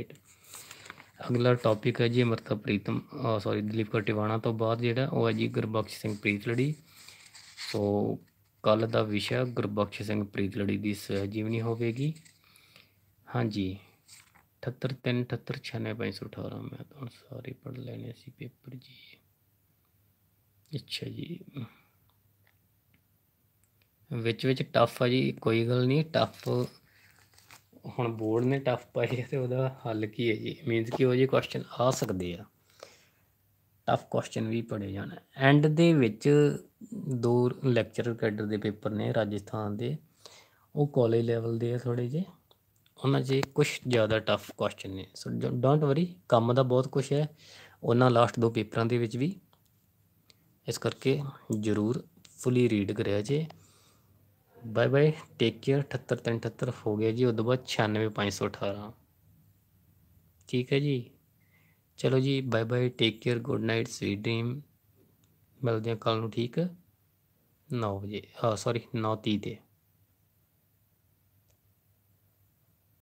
ਅਗਲਾ ਟੌਪਿਕ ਹੈ ਜੀ ਅਮਰਤਾ ਪ੍ਰੀਤਮ ਸੌਰੀ ਦਲੀਪ ਕੌਰ ਟਿਵਾਣਾ ਤੋਂ ਬਾਅਦ ਜਿਹੜਾ ਉਹ ਹੈ ਜੀ ਗੁਰਬਖਸ਼ ਸਿੰਘ ਪ੍ਰੀਤਲੜੀ ਸੋ ਕੱਲ ਦਾ ਵਿਸ਼ਾ ਗੁਰਬਖਸ਼ ਸਿੰਘ ਪ੍ਰੀਤਲੜੀ ਦੀ ਸਹਿਜੀਵਨੀ ਹੋਵੇਗੀ ਹਾਂਜੀ 7838969518 ਮੈਂ ਤੁਹਾਨੂੰ ਸਾਰੇ ਪੜ ਲੈਣੇ ਸੀ ਪੇਪਰ ਜੀ ਅੱਛਾ ਜੀ ਵਿੱਚ ਵਿੱਚ ਟਫ ਆ ਜੀ ਕੋਈ ਗੱਲ ਨਹੀਂ ਟਫ ਹੁਣ ਬੋਰਡ ਨੇ ਟਫ ਪਾਏ ਤੇ ਉਹਦਾ ਹੱਲ ਕੀ ਹੈ ਜੀ ਮੀਨਸ ਕਿ ਉਹ ਜੀ ਕੁਐਸਚਨ ਆ ਸਕਦੇ ਆ ਟਫ ਕੁਐਸਚਨ ਵੀ ਪੜੇ ਜਾਣ ਐਂਡ ਦੇ ਵਿੱਚ ਦੋ ਲੈਕਚਰ ਕੈਡਰ ਦੇ ਪੇਪਰ ਨੇ ਰਾਜਸਥਾਨ ਦੇ ਉਹ ਕਾਲਜ ਲੈਵਲ ਦੇ ਆ ਥੋੜੇ ਜੇ ਉਹਨਾਂ 'ਚ ਕੁਝ ਜ਼ਿਆਦਾ ਟਫ ਕੁਐਸਚਨ ਨੇ ਸੋ ਡੋਂਟ ਵਰੀ ਕੰਮ ਦਾ ਬਹੁਤ ਕੁਝ ਹੈ ਉਹਨਾਂ ਲਾਸਟ ਦੋ ਪੇਪਰਾਂ ਦੇ ਵਿੱਚ ਵੀ ਇਸ ਕਰਕੇ ਜ਼ਰੂਰ ਫੁੱਲੀ ਰੀਡ ਕਰਿਆ ਜੇ ਬਾਏ ਬਾਏ ਟੇਕ ਕੇਅਰ 78378 ਹੋ ਗਿਆ ਜੀ ਉਦੋਂ ਬਾਅਦ 96518 ਠੀਕ ਹੈ ਜੀ ਚਲੋ ਜੀ bye bye take care good night sweet dream ਮਿਲਦੇ ਹਾਂ ਕੱਲ ਨੂੰ ਠੀਕ 9 ਵਜੇ ਹਾਂ ਸੌਰੀ 9:30 ਤੇ